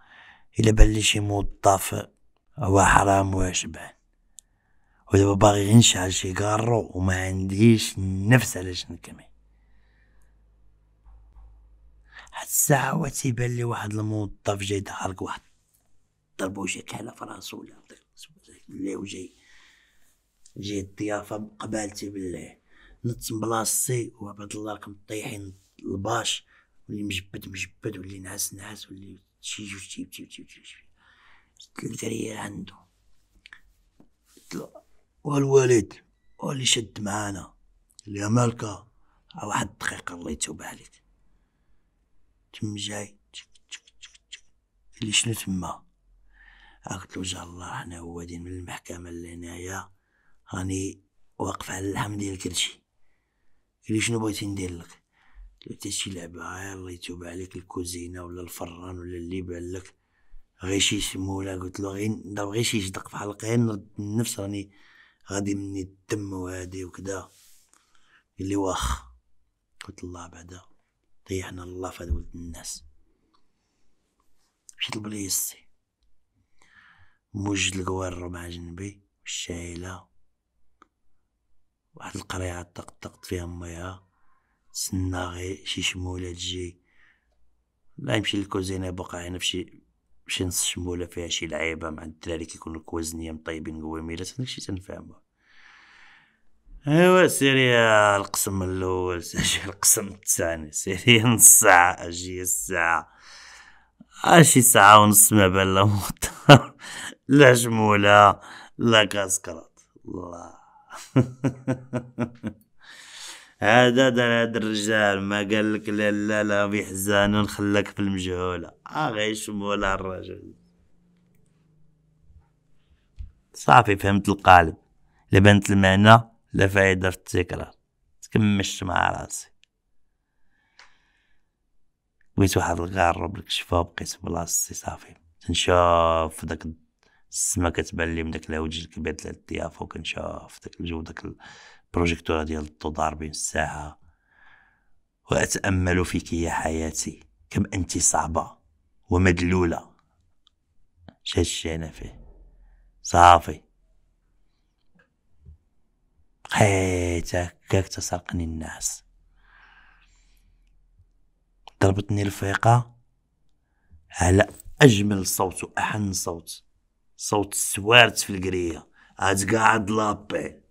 الا بان لي شي موظف هو حرام واشبان ودابا باغي غير نشعل شي كارو وما عنديش النفس علاش نكمل واحد الساعة هو تيبان لي واحد الموظف جاي ظهرك واحد ضربو شي كحلة في راسو ولا اللي وجاي جاي الضيافة مقبالتي بالله نط بلاصتي وعباد الله راكم طايحين الباش ولي مجبد مجبد ولي نعس نعس ولي شي جوج تيبتي قلت الدرية عنده والوالد هو اللي شد معانا اللي مالكه واحد الدقيقة الله يتوب عليك تم جاي اللي شنو تما قلت له جا الله حنا هو دين من المحكمة لهنايا راني واقف على اللحم ديال كرشي اللي شنو بغيتي ندير لك قلت له شي لعبة غير الله يتوب عليك الكوزينة ولا الفران ولا اللي بان لك غير شي سمولة قلت له غير نضرب غير شي جدق في حلقي نرد النفس راني غادي مني الدم وهادي وكدا قال لي واخ قلت الله بعدا طيحنا الله في ولد الناس مشيت لبليستي موجد القوار مع جنبي والشايلة واحد القريعة طق فيها ميها تسنا غي شي شمولة تجي لا يمشي للكوزينة بقى هنا فشي شي نص شمولة فيها شي لعيبة مع الدراري كيكونو كوزنية مطيبين قواميلات هادشي تنفهمو ايوا سيري القسم الاول سيري القسم الثاني سيري نص ساعة اجي الساعة اشي ساعة ونص ما بان لا لا جمولة لا كاسكرات الله هذا دار هاد الرجال ما قال لك لا لا لا بيحزان خلاك في المجهولة اه شمولة الرجل صافي فهمت القالب لبنت المعنى فايدة درت تكرار تكمشت مع راسي بغيت واحد الغار بالكشفة بقيت بلاصتي صافي تنشوف داك السما كتبان لي من داك الهوج الكبير ديال الضيافة وكنشوف داك الجو داك البروجيكتور ديال الضو ضاربين الساعة وأتأمل فيك يا حياتي كم أنت صعبة ومدلولة شاش أنا فيه صافي لقيتك كاك تسرقني الناس ضربتني الفيقة على أجمل صوت وأحن صوت صوت السوارت في القرية عاد قاعد لابي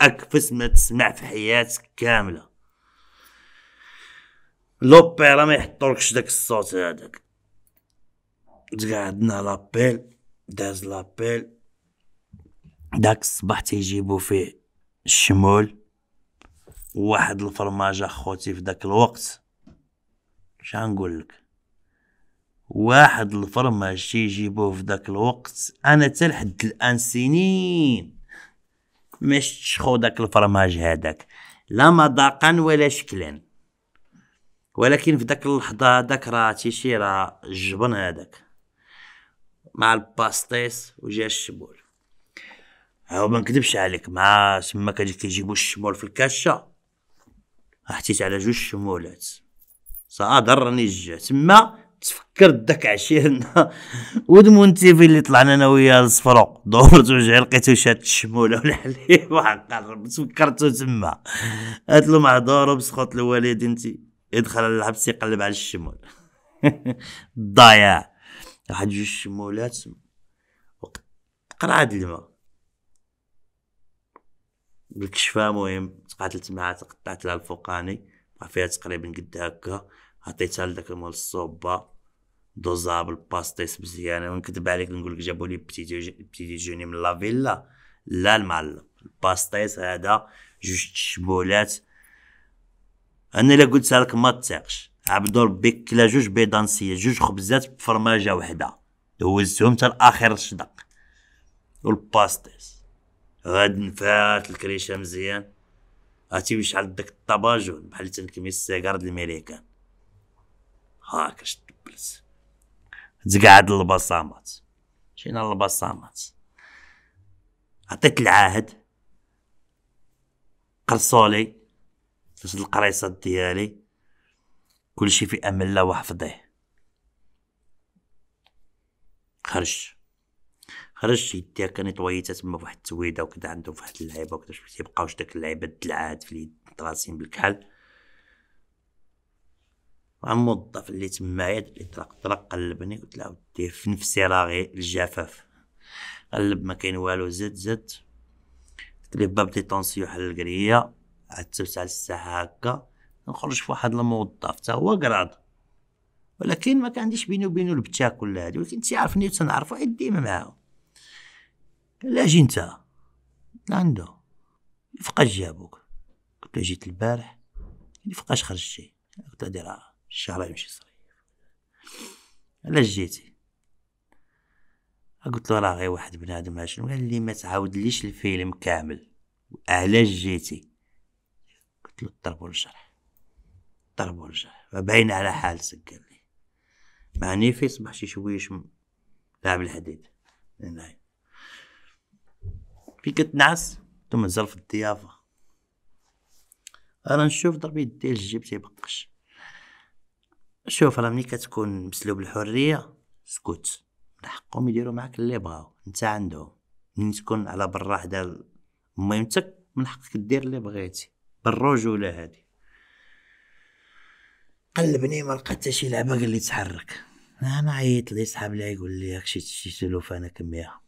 أكفس ما تسمع في حياتك كاملة لوبي راه ما يحطولكش داك الصوت هذاك تقعدنا لابيل داز لابيل داك الصباح تيجيبو فيه الشمول واحد الفرماجه خوتي في داك الوقت شغنقول لك واحد الفرماج تيجيبوه في داك الوقت انا حتى لحد الان سنين ما شفتش خو داك الفرماج هذاك لا مذاقا ولا شكلا ولكن في داك اللحظه هذاك راه تيشي راه الجبن هذاك مع الباستيس وجا الشبول ما نكذبش عليك مع سما كاجي كيجيبو الشمول في الكاشة حتيت على جوج شمولات صا ضرني الجا تما تفكرت داك عشيرنا ودمون تيفي اللي طلعنا انا وياه لصفرو دورت وجهي لقيتو شاد الشموله والحليب وحق الرب تفكرتو تما قاتلو دورو بسخط الوالد انتي يدخل الحبس يقلب على الشمول ضايع واحد جوج شمولات وقرعه الماء الكشفه مهم تقاتلت معها تقطعت لها الفوقاني بقى فيها تقريبا قد هكا عطيتها لذاك المول الصوبه دوزها بالباستيس مزيانه ونكذب عليك نقول لك جابوا لي بتي جوني من لافيلا لا المعلم الباستيس هذا جوج تشبولات انا الا قلت لك ما تثقش عبدو ربي كلا جوج بيضانسيه جوج خبزات بفرماجه وحده دوزتهم حتى لاخر الشدق والباستيس غاد نفات الكريشه مزيان عرفتي على داك الطباجون بحال تنكمي السيكار د الميريكان هاك اش دبلت تقعد البصامات مشينا البصامات عطيت العاهد قرصولي فاش القريصات ديالي كلشي في امل الله وحفظه خرجت خرجت يديها كانت طويته تما فواحد التويده وكذا عندهم واحد اللعيبه وكذا باش تيبقاوش داك اللعيبه الدلعات في اليد طراسين بالكحل الموظف اللي تمايا اللي طرق طرق قلبني قلت له ودي في نفسي راغي الجفاف قلب ما كاين والو زد زد قلت لي باب دي طونسيو حل القريه عاد توسع الساعه هكا نخرج في واحد الموظف تا هو قراض ولكن ما كان عنديش بيني وبينه ولا هادي ولكن تيعرفني وتنعرفو عاد ديما معاهم انت عنده فقاش جابوك قلت له جيت البارح فقاش خرجتي قلت له راه الشهر يمشي صريف علاش جيتي قلت له راه غير واحد بنادم شنو قال لي ما تعاودليش الفيلم كامل علاش جيتي قلت له الضرب والجرح الضرب والجرح باين على حال قال لي معني في صباح شي شويش لاعب الحديد نايم في كتنعس نعس ثم زرف الضيافة أنا نشوف ضرب يدي الجيب تيبقش شوف راه ملي كتكون مسلوب الحرية سكوت من حقهم يديرو معاك اللي بغاو نتا عندهم ملي تكون على برا حدا مهمتك من حقك دير اللي بغيتي بالرجولة هادي قلبني ما لقيت شي لعبة قال لي تحرك انا عيط لي صحاب لي يقول لي هاكشي شي سلوف انا كميها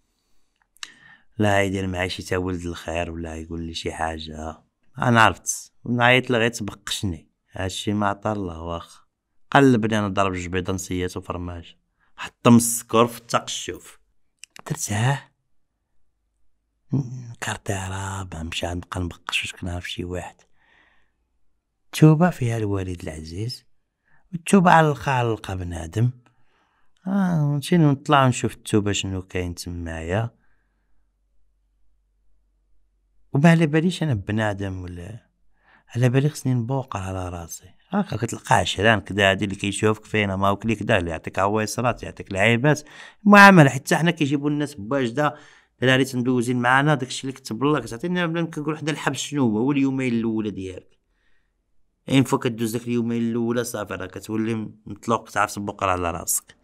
لا يدير معايا شي تا ولد الخير ولا يقول لي شي حاجه انا عرفت نعيط غير تبقشني هادشي ما عطا الله واخا قلبني انا ضرب جوج بيضه نسيات وفرماج حطم السكر في التقشف درتها كارتي مشى عند نبقى نبقش واش كنعرف شي واحد التوبه فيها الوالد العزيز والتوبه على القاع على بنادم آه نمشي نطلع نشوف التوبه شنو كاين تمايا وما على باليش انا بنادم ولا على بالي خصني نبوقع على راسي هاكا كتلقى عشران كدا هادي اللي كيشوفك فينا ما وكلي كدا اللي يعطيك عويصرات يعطيك لعيبات معاملة حتى حنا كيجيبوا الناس الا ريت مدوزين معانا داكشي اللي كتب الله كتعطينا بلا كنقول حدا الحبس شنو هو هو اليومين الاولى ديالك اين فوا كدوز داك اليومين الاولى صافي راه كتولي مطلوق تعرف تبقر على راسك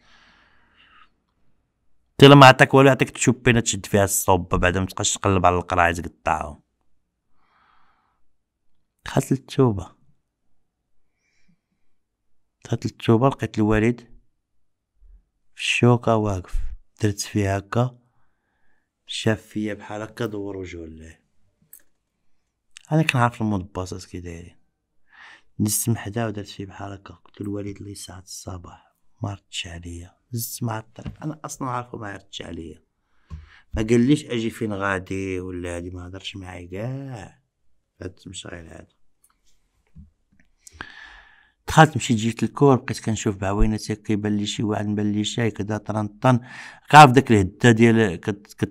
تي ما عطاك والو يعطيك تشوبينه تشد فيها الصوبة بعدا ما تبقاش تقلب على القرعة تقطعهم دخلت للتوبة دخلت للتوبة لقيت الوالد في الشوكة واقف درت فيه هكا شاف فيا بحال هكا دور وجهو ليه انا كنعرف المود باصات كي دايرين نزت حدا ودرت فيه بحال هكا قلت الوالد لي ساعة الصباح مرتش عليا زدت معطل انا اصلا عارفه ما يردش عليا ما ليش اجي فين غادي ولا هادي ما هضرش معايا كاع هاد المشاغل هاد دخلت مشيت جيت الكور بقيت كنشوف بعويناتي كيبان لي شي واحد مبان لي شاي كدا طرنطن عارف داك الهده ديال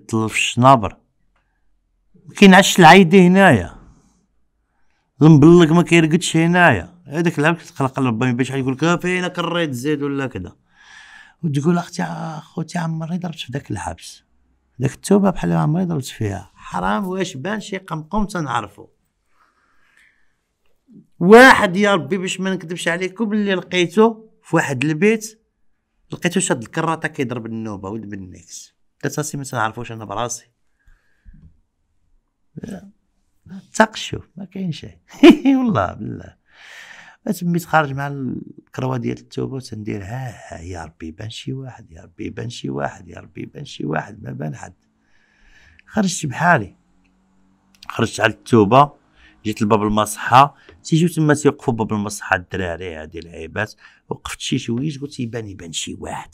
في الشنابر ما كينعش العايدي هنايا المبلق ما كيرقدش هنايا هذاك اللعب كتقلق ربما يبان شحال يقول لك آه، فينك كريت زيد ولا كذا وتقول اختي آه، خوتي عمري ضربت في ذاك الحبس ذاك التوبه بحال عمري ضربت فيها حرام واش بان شي قمقم تنعرفو واحد يا ربي باش ما نكذبش عليكم اللي لقيته في واحد البيت لقيته شاد الكراطه كيضرب النوبه ولد ثلاثة سي ما تنعرفوش انا براسي تقشوا ما كاين شي والله بالله تمي تخرج مع الكروه ديال التوبه تندير ها, ها يا ربي بان شي واحد يا ربي بان شي واحد يا ربي بان شي واحد ما بان حد خرجت بحالي خرجت على التوبه جيت لباب المصحه تيجيو تما تيوقفوا باب المصحه الدراري هادي العيبات وقفت شي شويش قلت يبان يبان شي واحد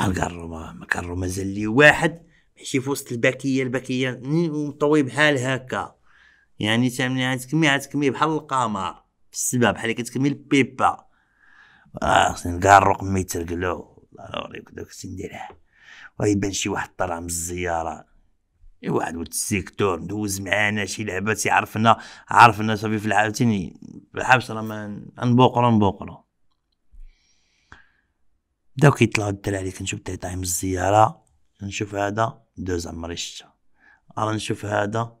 القرو ما كرو مازال لي واحد ماشي في وسط الباكيه الباكيه مطوي بحال هكا يعني تعمل عاد كمي عاد كمي بحال القمر في السبعه بحال كتكمل بيبا اه خصني نكاع الرقم يترقلو الله يوري وكدا كنت نديرها ويبان شي واحد طالع من الزياره اي واحد ولد السيكتور ندوز معانا شي لعبه تيعرفنا عرفنا صافي في العاوتاني الحبس راه ما نبوقرو نبوقرو بداو كيطلعو الدراري كنشوف من الزياره نشوف هذا دوز عمري شتا انا نشوف هذا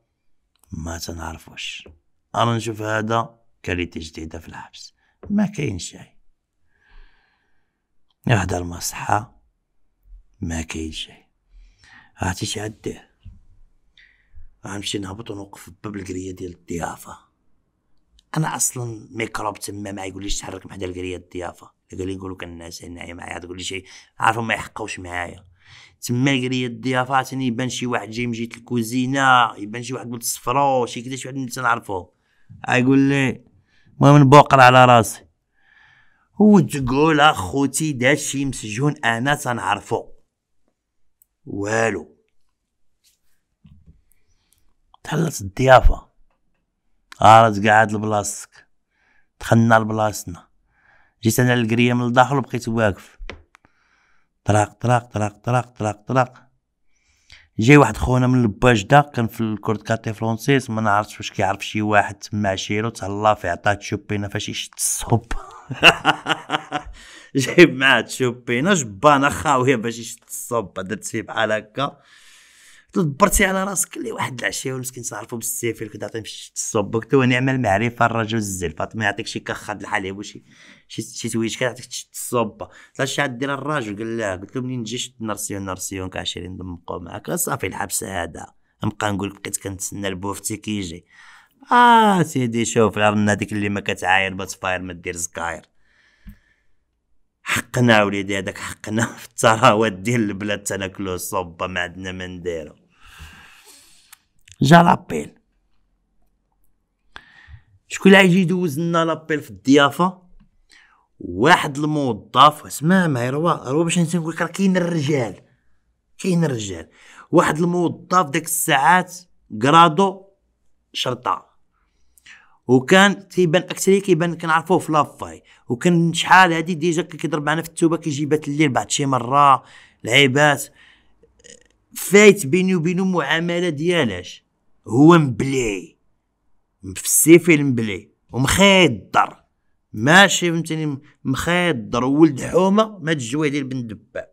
ما تنعرفوش انا نشوف هذا كاريتي جديدة في الحبس ما كاين شيء يهدر المصحة ما كاين شيء عرفتي شنو غدير غنمشي نهبط ونوقف في باب القريه ديال الضيافه انا اصلا ميكروب تما ما يقوليش تحرك من حدا القريه الضيافه قال لي نقولوا الناس هنايا معايا تقول لي شي عارفهم ما يحقوش معايا تما القريه الضيافه عرفتني يبان شي واحد جاي من جهه الكوزينه يبان شي واحد من الصفرو شي كذا شي واحد من تنعرفو يقول لي المهم البوقر على راسي وتقول اخوتي داشي مسجون انا تنعرفو والو تحلت الضيافة عارض قاعد لبلاصتك دخلنا لبلاصتنا جيت انا للقرية من الداخل وبقيت واقف طراق طراق طراق طراق طراق طراق جاي واحد خونا من الباجدة كان في الكورد كاتي فرونسيس ما نعرفش واش كيعرف شي واحد تما عشيرو تهلا فيه عطاه تشوبينا فاش يشد الصوب جايب معاه تشوبينا جبانه خاويه باش يشد الصوب درت فيه بحال هكا دبرتي على راسك لي واحد العشيه والمسكين صارفو بالسيفيل كنت عطيه الصوب قلت له نعم المعرفه الرجل الزل فاطمه يعطيك شي كخه الحليب وشي شي شي تويش كيعطيك الصوب طلع شي عاد دير الراجل قال لا قلت له منين نجي شد نرسيون نرسيون كاع 20 معاك صافي الحبس هذا نبقى نقول لك بقيت كنتسنى البوفتي كيجي اه سيدي شوف عرنا ديك اللي ما كتعاير ما تفاير ما دير زكاير حقنا وليدي هذاك حقنا في التراوات ديال البلاد تناكلو الصوبه ما عندنا ما نديرو جا لابيل شكون اللي غيجي يدوز لنا لابيل في الضيافه واحد الموظف اسمع معايا روا روا باش نقولك نقول لك راه كاين الرجال كاين الرجال واحد الموظف ديك الساعات كرادو شرطه وكان تيبان اكثريه كيبان كنعرفوه في لافاي وكان شحال هادي ديجا كيضرب معنا في التوبه كيجي بات الليل بعد شي مره لعيبات فايت بيني وبينه معامله ديالاش هو مبلي في المبلي ومخيضر ماشي فهمتني مخيضر ولد حومه تجوي ديال بن دباب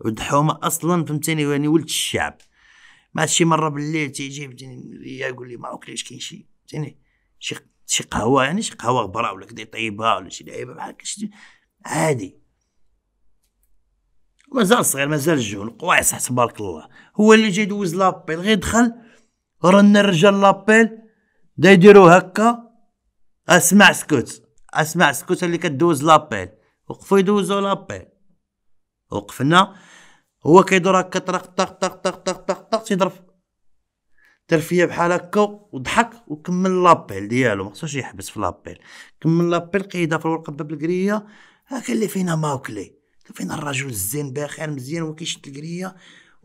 ولد حومه اصلا فهمتني يعني ولد الشعب ماشي شي مره بالليل تيجي فهمتني يقول لي ما واكليش كاين شي فهمتني شي شي قهوه يعني شي قهوه غبره ولا كدي طيبه ولا شي لعيبه بحال هكا عادي مازال صغير مازال جون قوايص تبارك الله هو اللي جا يدوز لابيل غير دخل رن الرجال لابيل دايديرو يديرو هكا اسمع سكوت اسمع سكوت اللي كدوز لابيل وقفوا يدوزو لابيل وقفنا هو كيدور هكا طق طق طق طق طق طق طق تيضرب ترفيه بحال هكا وضحك وكمل لابيل ديالو ما خصوش يحبس في لابيل كمل لابيل قيده في الورقه باب القريه هاكا اللي فينا ماوكلي فينا الرجل الزين بخير مزيان وكيشد القريه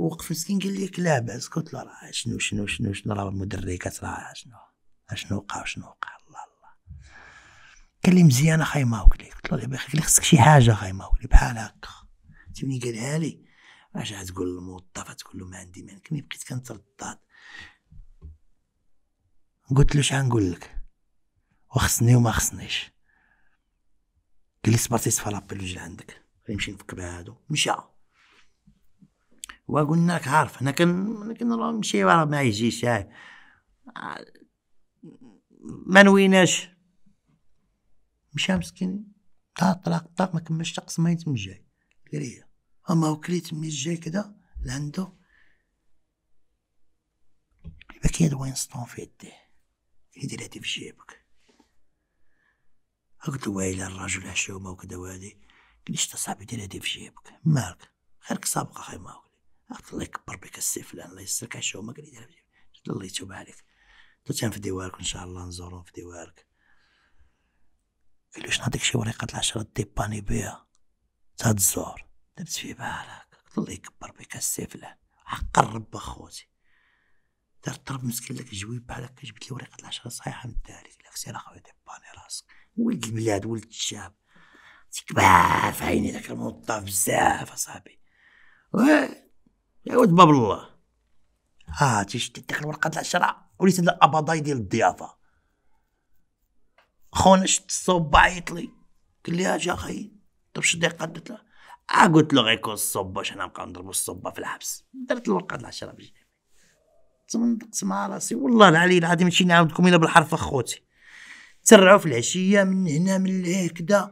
وقف مسكين قال لك لاباس قلت له راه شنو شنو شنو شنو راه المدركات راه شنو شنو وقع شنو وقع الله الله قال لي مزيان اخاي ماوكلي قلت له يا اخي خصك شي حاجه اخاي ماوكلي بحال هكا تبني قالها لي اش غتقول للموظف تقول له ما عندي ما مالك مي بقيت كنتردد قلت له شحال نقول لك وخصني وما خصنيش قال لي صبرتي صفا لابيل عندك غنمشي نفك بهادو مشى وقلنا لك عارف انا كن كن نمشي راه ما يجيش هاي ما نويناش مشى مسكين طاق طلاق طاق ما كملش تقص ما يتم جاي قال لي اما وكليت من جاي كدا لعندو بكي كاين وينستون في يديه يدير هادي في جيبك قلت له الراجل هشومه وكدا وهادي قلت له صاحبي دير هادي في جيبك مالك سابقه خير خيما الله يكبر بك السفلان الله يسرك على الشومه قال لي الله يتوب عليك درت في ديوارك ان شاء الله نزورهم في ديوارك قال لي واش نعطيك شي وريقه العشره ديباني بها تا تزور درت في بالك الله يكبر بك السفلان حق الرب اخوتي دار الرب مسكين لك جويب بحالك جبت لي وريقه العشره صحيحه من الداري لك سير اخويا ديباني راسك ولد البلاد ولد الشاب تكبع في عيني ذاك الموظف بزاف اصاحبي يا ود باب الله ها تيشد ديك الورقه تاع الشرع وليت هذا الاباضاي ديال الضيافه خونا شفت الصوب عيط لي قال لي اجي اخي طب شدي قدت له اه قلت له غيكون الصوب باش انا نبقى نضرب الصوب في الحبس درت الورقه تاع الشرع بجي تمنطقت مع راسي والله العلي العظيم ماشي نعاودكم الا بالحرف اخوتي ترعوا في العشيه من هنا من هكذا كدا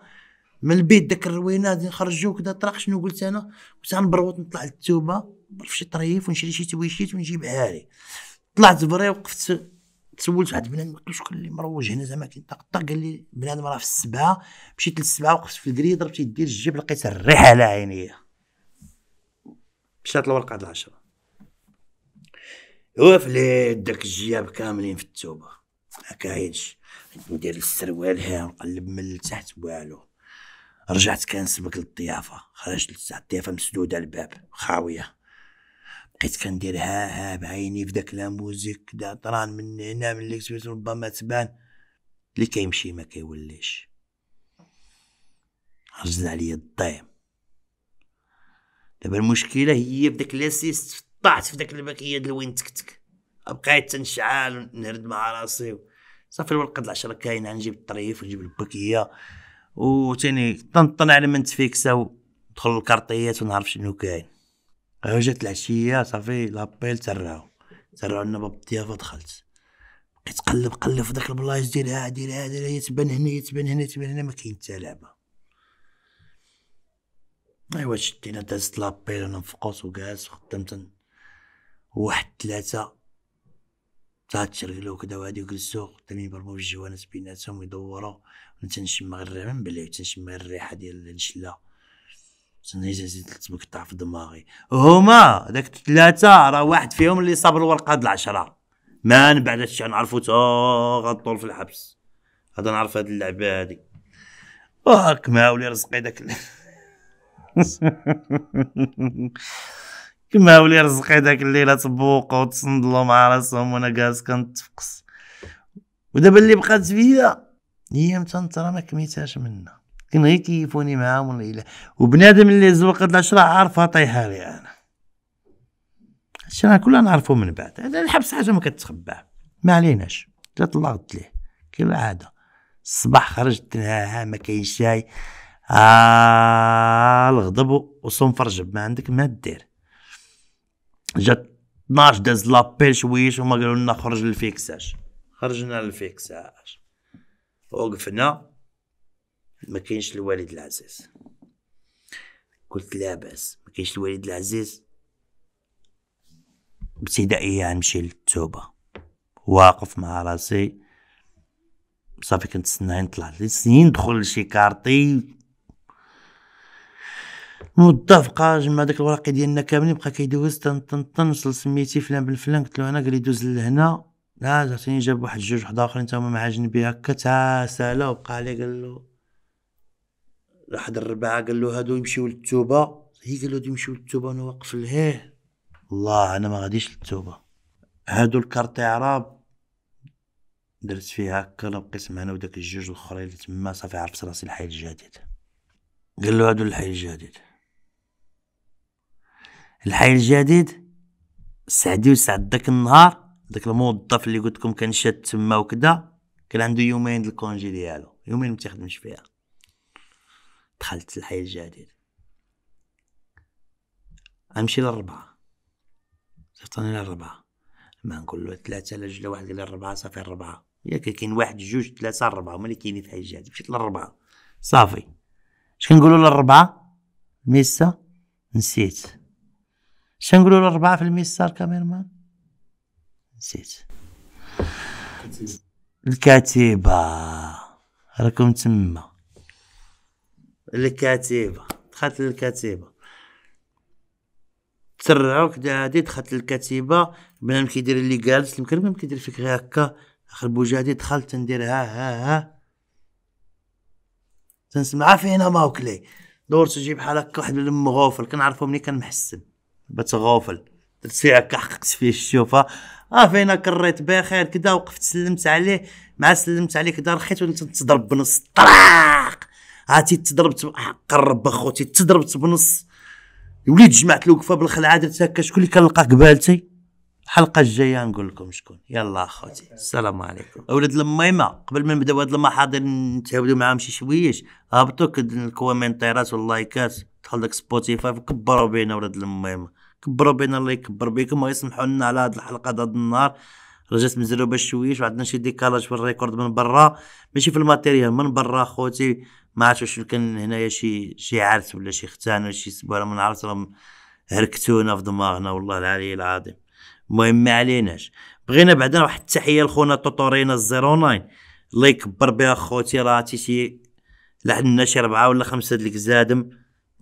من البيت داك الروينه غادي نخرجو كدا طرق شنو قلت انا قلت غنبروط نطلع للتوبه نضرب شي طريف ونشري شي تويشيت ونجيبها لي طلعت بري وقفت تسولت واحد البنادم قلت له شكون اللي مروج هنا زعما كاين طق قال لي بنادم راه في السبعه مشيت للسبعه وقفت في الكري ضربت يدي الجيب لقيت الريحه على عينيا مشات الورقه د العشره هو فليت داك الجياب كاملين في التوبه هكا كاينش ندير السروال ها نقلب من التحت والو رجعت كنسبك للضيافة خرجت للساعة الضيافة مسدودة الباب خاوية بقيت كندير ها ها بعيني في داك لاموزيك دا طران من هنا من ليكسبريس ربما تبان اللي كيمشي ما كيوليش هزنا عليا الضيم دابا المشكله هي في داك لاسيس طعت في داك الباكيه ديال وين تكتك بقيت تنشعل ونهرد مع راسي صافي الورقه د العشره كاينه نجيب الطريف ونجيب الباكيه وتاني طنطن على من نتفيكساو ودخل الكارطيات ونعرف شنو كاين جات العشيه صافي لابيل تراو تراو لنا باب الضيافه دخلت بقيت قلب قلب في داك البلايص ديرها ديرها ديرها تبان هنا تبان هنا تبان هنا ما كاين حتى لعبه ايوا شدينا دازت لابيل انا مفقوس وكالس وخدمت واحد ثلاثة تاع تشرقلو كدا وهادي وكلسو قدامي في بالجوانس بيناتهم يدورو تنشم غير من بلي تنشم غير الريحه ديال النشله تنيجي زيد تبقطع في دماغي هما داك الثلاثه راه واحد فيهم اللي صاب الورقه هاد العشره ما من بعد هادشي غنعرفو تا غنطول في الحبس هذا نعرف هاد اللعبه هادي واك ماولي رزقي داك كما ولي رزقي داك الليله تبوقوا وتصندلو مع راسهم وانا جالس كنتفقس ودابا اللي بقات فيا هي متنطرة ما كميتهاش منا كان غير كيفوني معاهم ولا وبنادم اللي زوق هاد العشرة عارفها طيحة لي انا هادشي راه كلنا نعرفو من بعد هذا الحبس حاجة ما كتخبى ما عليناش جات طلقت ليه كالعادة الصباح خرجت ها ما كاين شاي آه الغضب وصوم فرجب ما عندك ما دير جات 12 داز لابيل شويش وما قالوا لنا خرج للفيكساج خرجنا للفيكساج وقفنا ما كاينش الوالد العزيز قلت لا باس ما كاينش الوالد العزيز ابتدائية نمشي يعني للتوبة واقف مع راسي صافي كنتسنى نطلع سنين ندخل لشي كارطي متفقة جمع داك الورقي ديالنا كاملين بقى كيدوز طن طن طن وصل سميتي فلان بن فلان قلت له انا قال دوز لهنا لا جاتني جاب واحد جوج واحد اخرين تا هما عاجبني بها هكا سالا وبقى عليه قال له واحد الربعه قال له هادو يمشيو للتوبه هي قال له هادو يمشيو للتوبه انا واقف لهيه الله انا ما غاديش للتوبه هادو الكارت اعراب درت فيه هكا انا بقيت معنا وداك الجوج الاخرين اللي تما صافي عرفت راسي الحي الجديد قال له هادو الحي الجديد الحي الجديد سعدي وسعد داك النهار داك الموظف اللي قلت لكم كان شاد تما وكذا كان عنده يومين الكونجي ديالو يومين ما تخدمش فيها دخلت الحي الجديد امشي للربعه صيفطوني للربعه ما نقول له ثلاثه لا جوج واحد قال الربعه صافي الربعه ياك كاين واحد جوج ثلاثه الربعه هما اللي كاينين في حي الجديد مشيت للربعه صافي اش كنقولوا للربعه ميسا نسيت اش كنقولوا للربعه في الميسا الكاميرمان نسيت الكاتبة راكم تما الكاتبة دخلت تسرعو تسرعوك هادي دخلت للكاتبة بنادم كيدير اللي جالس يمكن ما كيدير فيك غير هكا بوجه هادي دخلت ندير ها ها ها تنسمع فينا ماوكلي دورت تجي بحال هكا واحد المغوفل كنعرفو مني كان محسن بتغوفل ساعة حققت فيه الشوفة اه فينا كريت بخير كدا وقفت سلمت عليه مع سلمت عليه كدا رخيت وانت تضرب بنص طراق هاتي آه، تضربت آه، قرب اخوتي تضربت بنص وليت جمعت الوقفه بالخلعه درت هكا شكون اللي كنلقى قبالتي الحلقه الجايه نقول لكم شكون يلا اخوتي السلام عليكم اولاد الميمه قبل ما نبداو هاد المحاضر نتعاودو معاهم شي شويش كد الكومنتيرات واللايكات دخل داك سبوتيفاي وكبروا بينا اولاد الميمه كبروا بينا الله يكبر بكم ويسمحوا لنا على هذه الحلقه ضد النار رجعت مزالو باش شويش وعندنا شي ديكالاج في الريكورد من برا ماشي في الماتيريال من برا خوتي ما عرفتش واش كان هنايا شي شي عرس ولا شي ختان ولا شي سبوره ما نعرفش راهم هركتونا في دماغنا والله العلي العظيم المهم ما عليناش بغينا بعدا واحد التحيه لخونا توتورينا 09 الله يكبر بها خوتي راه تي شي لحدنا شي ربعه ولا خمسه ديال الكزادم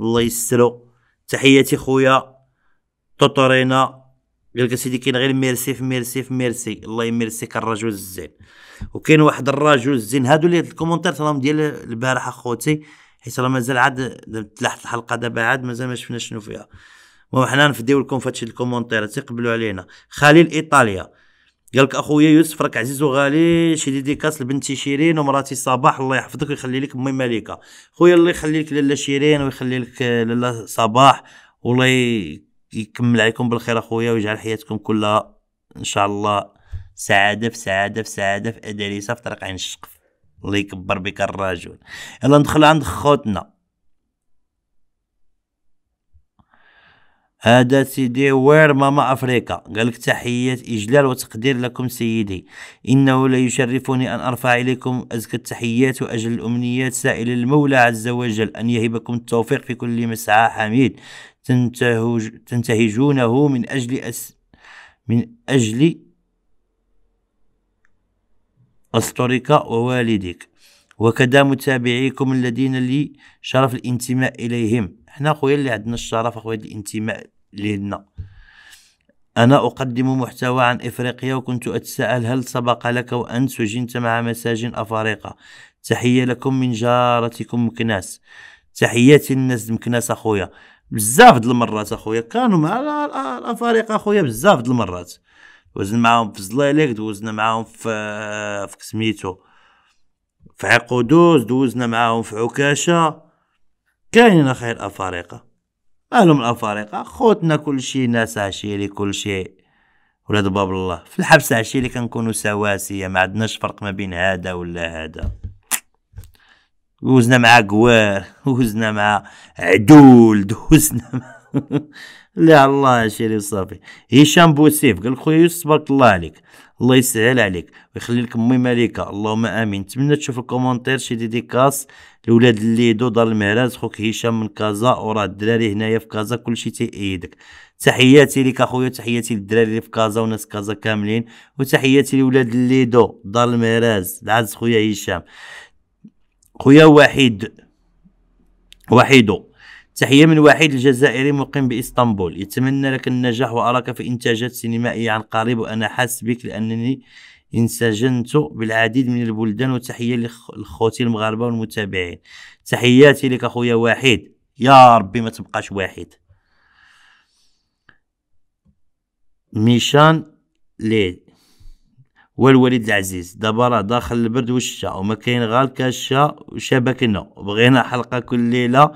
الله يسترو تحياتي خويا طوطورينا قالك سيدي كاين غير ميرسي في ميرسي في ميرسي الله يميرسيك الرجل الزين وكاين واحد الرجل الزين هادو اللي الكومونتات راهم ديال البارح اخوتي حيت راه مازال عاد تلاحت الحلقه دابا عاد مازال ما شفنا شنو فيها المهم حنا نفديو لكم فهادشي الكومونتيرات تيقبلوا علينا خليل ايطاليا قالك اخويا يوسف راك عزيز وغالي شي ديديكاس لبنتي شيرين ومراتي صباح الله يحفظك ويخلي لك امي مليكه خويا الله يخلي لك لاله شيرين ويخلي لك لاله صباح والله يكمل عليكم بالخير اخويا ويجعل حياتكم كلها ان شاء الله سعاده في سعاده في سعاده في ادريسه في طريق عين الشقف الله يكبر بك الرجل يلا ندخل عند خوتنا هذا سيدي وير ماما افريكا قالك تحيات اجلال وتقدير لكم سيدي انه لا يشرفني ان ارفع اليكم ازكى التحيات واجل الامنيات سائل المولى عز وجل ان يهبكم التوفيق في كل مسعى حميد تنتهج تنتهجونه من أجل أس من أجل أسطرك ووالدك وكذا متابعيكم الذين لي شرف الانتماء إليهم حنا خويا اللي عندنا الشرف خويا الانتماء لنا أنا أقدم محتوى عن إفريقيا وكنت أتساءل هل سبق لك وأن سجنت مع مساجين أفارقة تحية لكم من جارتكم مكناس تحياتي للناس مكناس أخويا بزاف د المرات اخويا كانوا مع الافارقه اخويا بزاف د المرات دوزنا معاهم في زلايليك دوزنا معاهم في في سميتو في عقودوز دوزنا معاهم في عكاشه كاينين اخي الافارقه مالهم الافارقه خوتنا كلشي ناس عشيري كلشي ولاد باب الله في الحبس عشيري كنكونوا سواسيه ما عندناش فرق ما بين هذا ولا هذا وزنا مع قوار وزنا مع عدول دوزنا مع لا الله شيري صافي هشام بوسيف قال خويا تبارك الله عليك الله يسهل عليك ويخلي لك امي مليكه اللهم امين نتمنى تشوف الكومونتير شي ديديكاس لولاد اللي دو دار المهراز خوك هشام من كازا وراه الدراري هنايا في كازا كلشي تيأيدك تحياتي لك اخويا تحياتي للدراري اللي في كازا وناس كازا كاملين وتحياتي لولاد اللي دو دار المهراز العز خويا هشام خويا وحيد وحيدو تحية من وحيد الجزائري مقيم بإسطنبول يتمنى لك النجاح وأراك في إنتاجات سينمائية عن قريب وأنا حاس بك لأنني انسجنت بالعديد من البلدان وتحية لخوتي المغاربة والمتابعين تحياتي لك أخويا وحيد يا ربي ما تبقاش وحيد ميشان لي والوليد العزيز دابا راه داخل البرد والشتاء وما كاين غير الكاشة وشبكنا بغينا حلقة كل ليلة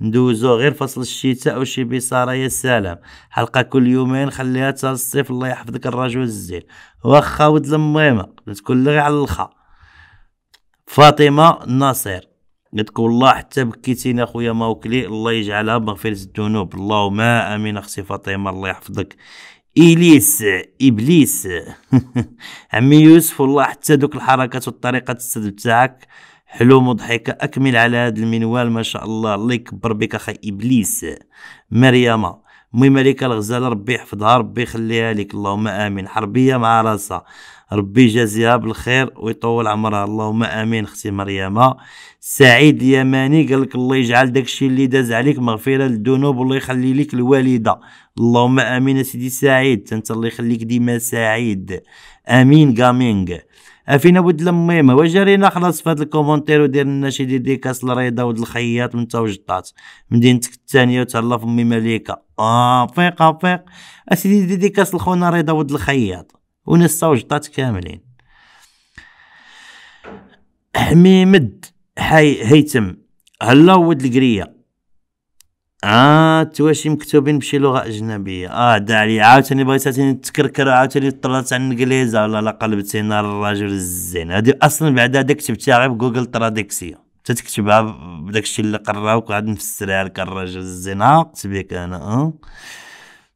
ندوزو غير فصل الشتاء وشي بصارة يا سلام حلقة كل يومين خليها تا الصيف الله يحفظك الرجل الزين واخا ود الميمة تكون غير على الخا فاطمة الناصر قلت لك والله حتى بكيتينا خويا ماوكلي الله يجعلها مغفرة الذنوب اللهم امين اختي فاطمه الله يحفظك إليس إبليس عمي يوسف والله حتى دوك الحركات والطريقة السرد تاعك حلو مضحكة أكمل على هذا المنوال ما شاء الله الله يكبر بك أخي إبليس مريم مي ملكة الغزالة ربي يحفظها ربي يخليها لك اللهم آمين حربية مع راسها ربي يجازيها بالخير ويطول عمرها اللهم امين اختي مريم سعيد اليماني قال لك الله يجعل داكشي اللي داز عليك مغفره للذنوب والله يخلي لك الوالده اللهم امين سيدي سعيد انت الله يخليك ديما سعيد امين غامينغ افينا ود الميمة وجرينا خلاص في هاد الكومونتير ودير لنا شي ديديكاس لريضا ود الخياط من توجطات مدينتك الثانية وتهلا في امي مليكة اه فيق فيق اسيدي ديديكاس لخونا رضا ود الخياط ونساو جطات كاملين حميمد حي هيتم هلا ود القريه آه تواشي مكتوبين بشي لغه اجنبيه اه داعي عاوتاني بغيتي تكركر عاوتاني طلعت على الانجليزه ولا لا قلبتينا الراجل الزين هادي اصلا بعد هذاك كتبتها غير بجوجل تراديكسيا تتكتبها بداك اللي قراوك وعاد نفسرها لك الراجل الزين عاقت آه، بك انا اه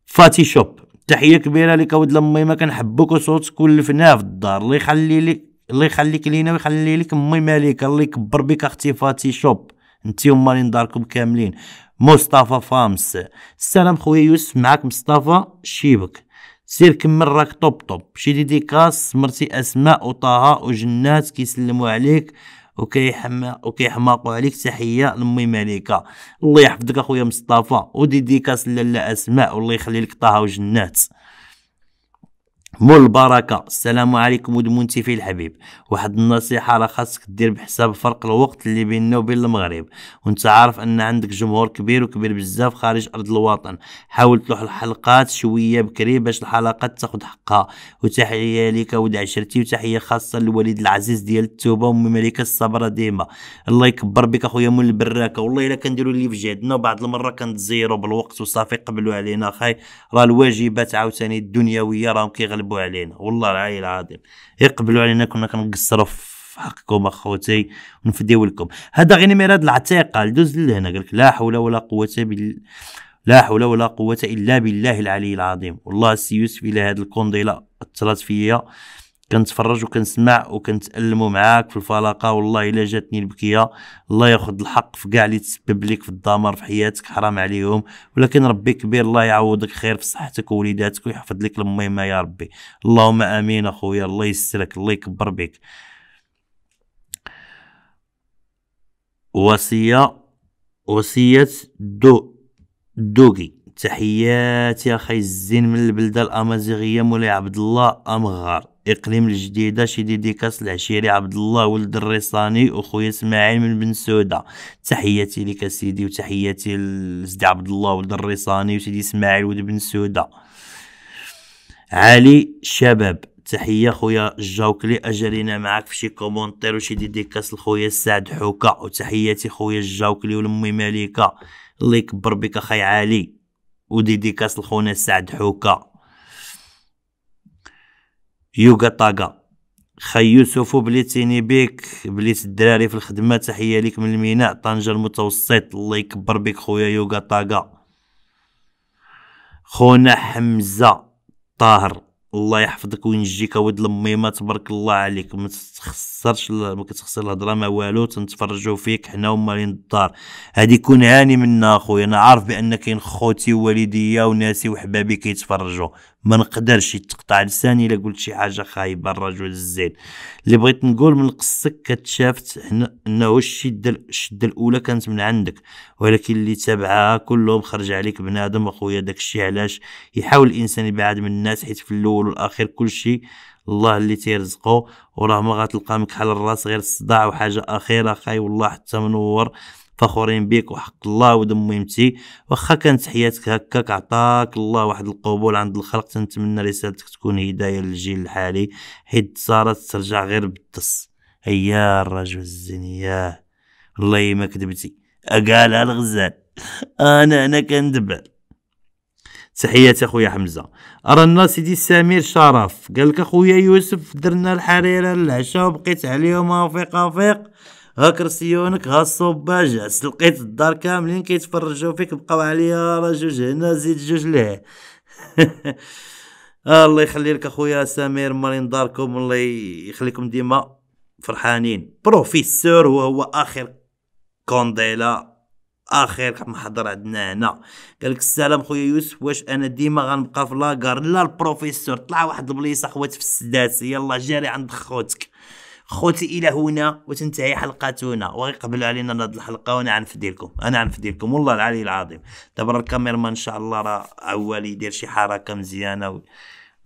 فاتي شوب تحيه كبيره لك ود لمي ما كنحبك وصوتك ولفناه في الدار الله يخلي لي الله يخليك لينا ويخلي لك امي مالك الله يكبر بك اختي فاتي شوب انت ومالين داركم كاملين مصطفى فامس السلام خويا يوسف معاك مصطفى شيبك سير كمل راك طوب طوب شي ديديكاس مرتي اسماء وطه وجنات كيسلموا عليك وكيحماقوا عليك تحيه لامي مليكه الله يحفظك اخويا مصطفى وديديكاس لاله اسماء والله يخلي لك طه وجنات مول البركه السلام عليكم ود منتفي الحبيب واحد النصيحه راه خاصك دير بحساب فرق الوقت اللي بيننا وبين المغرب وانت عارف ان عندك جمهور كبير وكبير بزاف خارج ارض الوطن حاول تلوح الحلقات شويه بكري باش الحلقات تاخد حقها وتحيه ليك ود عشرتي وتحيه خاصه للوليد العزيز ديال التوبه ومملكه الصبره ديما الله يكبر بك اخويا مول البراكه والله الا كنديرو اللي في جهدنا وبعض المره كنتزيرو بالوقت وصافي قبلوا علينا خاي راه الواجبات عاوتاني الدنيويه راهم كيغلبوا يقلبوا علينا والله العلي العظيم يقبلوا علينا كنا كنقصروا في حقكم اخوتي ونفديو لكم هذا غير ميراد العتيقه دوز لهنا قال لك لا حول ولا قوه بال لا حول ولا قوه الا بالله العلي العظيم والله السي يوسف الى هذا الكونديلا اثرت فيا كنتفرج وكنسمع وكنتألموا معاك في الفلاقة والله إلا جاتني البكية الله ياخذ الحق في كاع اللي تسبب لك في الدمار في حياتك حرام عليهم ولكن ربي كبير الله يعوضك خير في صحتك ووليداتك ويحفظ لك الميمه يا ربي اللهم آمين أخويا الله يسترك الله يكبر بك وصية وصية دو دوغي تحياتي اخي الزين من البلده الامازيغيه مولاي عبد الله امغار اقليم الجديده شي ديديكاس العشيري عبد الله ولد الريصاني وخويا اسماعيل من بن سوده تحياتي لك سيدي وتحياتي لسيدي عبد الله ولد الريصاني وسيدي اسماعيل ولد بن سوده علي شباب تحيه خويا الجوكلي اجرينا معاك في شي كومونتير وشي ديديكاس لخويا سعد حوكه وتحياتي خويا الجوكلي ولمي مليكه الله يكبر بك اخي علي وديديكاس لخونا سعد حوكه يوغا طاقا خي يوسف بليتيني بيك بليت الدراري في الخدمه تحيه ليك من الميناء طنجه المتوسط الله يكبر بيك خويا يوغا طاقا خونا حمزه طاهر الله يحفظك وينجيك ود الميمه تبارك الله عليك ما تخسرش ما كتخسر الهضره ما والو تنتفرجوا فيك حنا ومالين الدار هادي كون هاني منا اخويا انا عارف بان كاين خوتي ووالديا وناسي وحبابي كيتفرجوا ما نقدرش يتقطع لساني الا قلت شي حاجه خايبه الرجل الزين اللي بغيت نقول من قصتك كتشافت انه الشده الشد الاولى كانت من عندك ولكن اللي تابعها كلهم خرج عليك بنادم اخويا داكشي علاش يحاول الانسان يبعد من الناس حيت في الاول والاخير كلشي الله اللي تيرزقو وراه ما غتلقى مكحل الراس غير الصداع وحاجه اخيره خاي والله حتى منور فخورين بيك وحق الله ودم مهمتي واخا كانت حياتك هكاك عطاك الله واحد القبول عند الخلق تنتمنى رسالتك تكون هدايه للجيل الحالي حيت صارت ترجع غير بالدس هيا الرجل الزين ياه والله ما كذبتي قالها الغزال انا انا كندبل تحياتي اخويا حمزه رانا سيدي سمير شرف قال لك اخويا يوسف درنا الحريره للعشاء وبقيت عليهم فيق فيق ها كرسيونك ها الصباج سلقيت الدار كاملين كيتفرجوا فيك بقاو عليا راه جوج هنا زيد جوج ليه آه، الله يخلي لك اخويا سمير مالين داركم الله يخليكم ديما فرحانين بروفيسور وهو اخر كونديلا اخر محضر عندنا هنا قال لك السلام خويا يوسف واش انا ديما غنبقى في لاكار لا البروفيسور طلع واحد البليصه خوات في السداس يلا جاري عند خوتك خوتي الى هنا وتنتهي حلقتنا ويقبلوا علينا هذه الحلقه وانا عنف ديركم انا عنف ديركم والله العلي العظيم دابا الكاميرمان ان شاء الله راه عوال يدير شي حركه مزيانه و...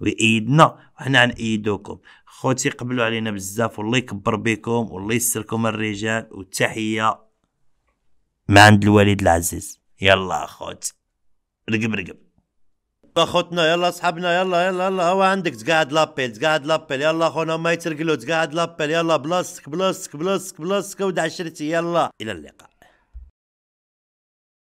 ويأيدنا وحنا غنعيدوكم خوتي قبلوا علينا بزاف والله يكبر بكم والله يسركم الرجال والتحيه مع عند الوالد العزيز يلا خوتي رقب رقب اخوتنا يلا اصحابنا يلا يلا يلا هو عندك تقعد لابيل تقعد لابيل يلا اخونا ما يترقلو تقعد لابيل يلا بلاصتك بلاصتك بلاصتك بلاصتك ود عشرتي يلا الى اللقاء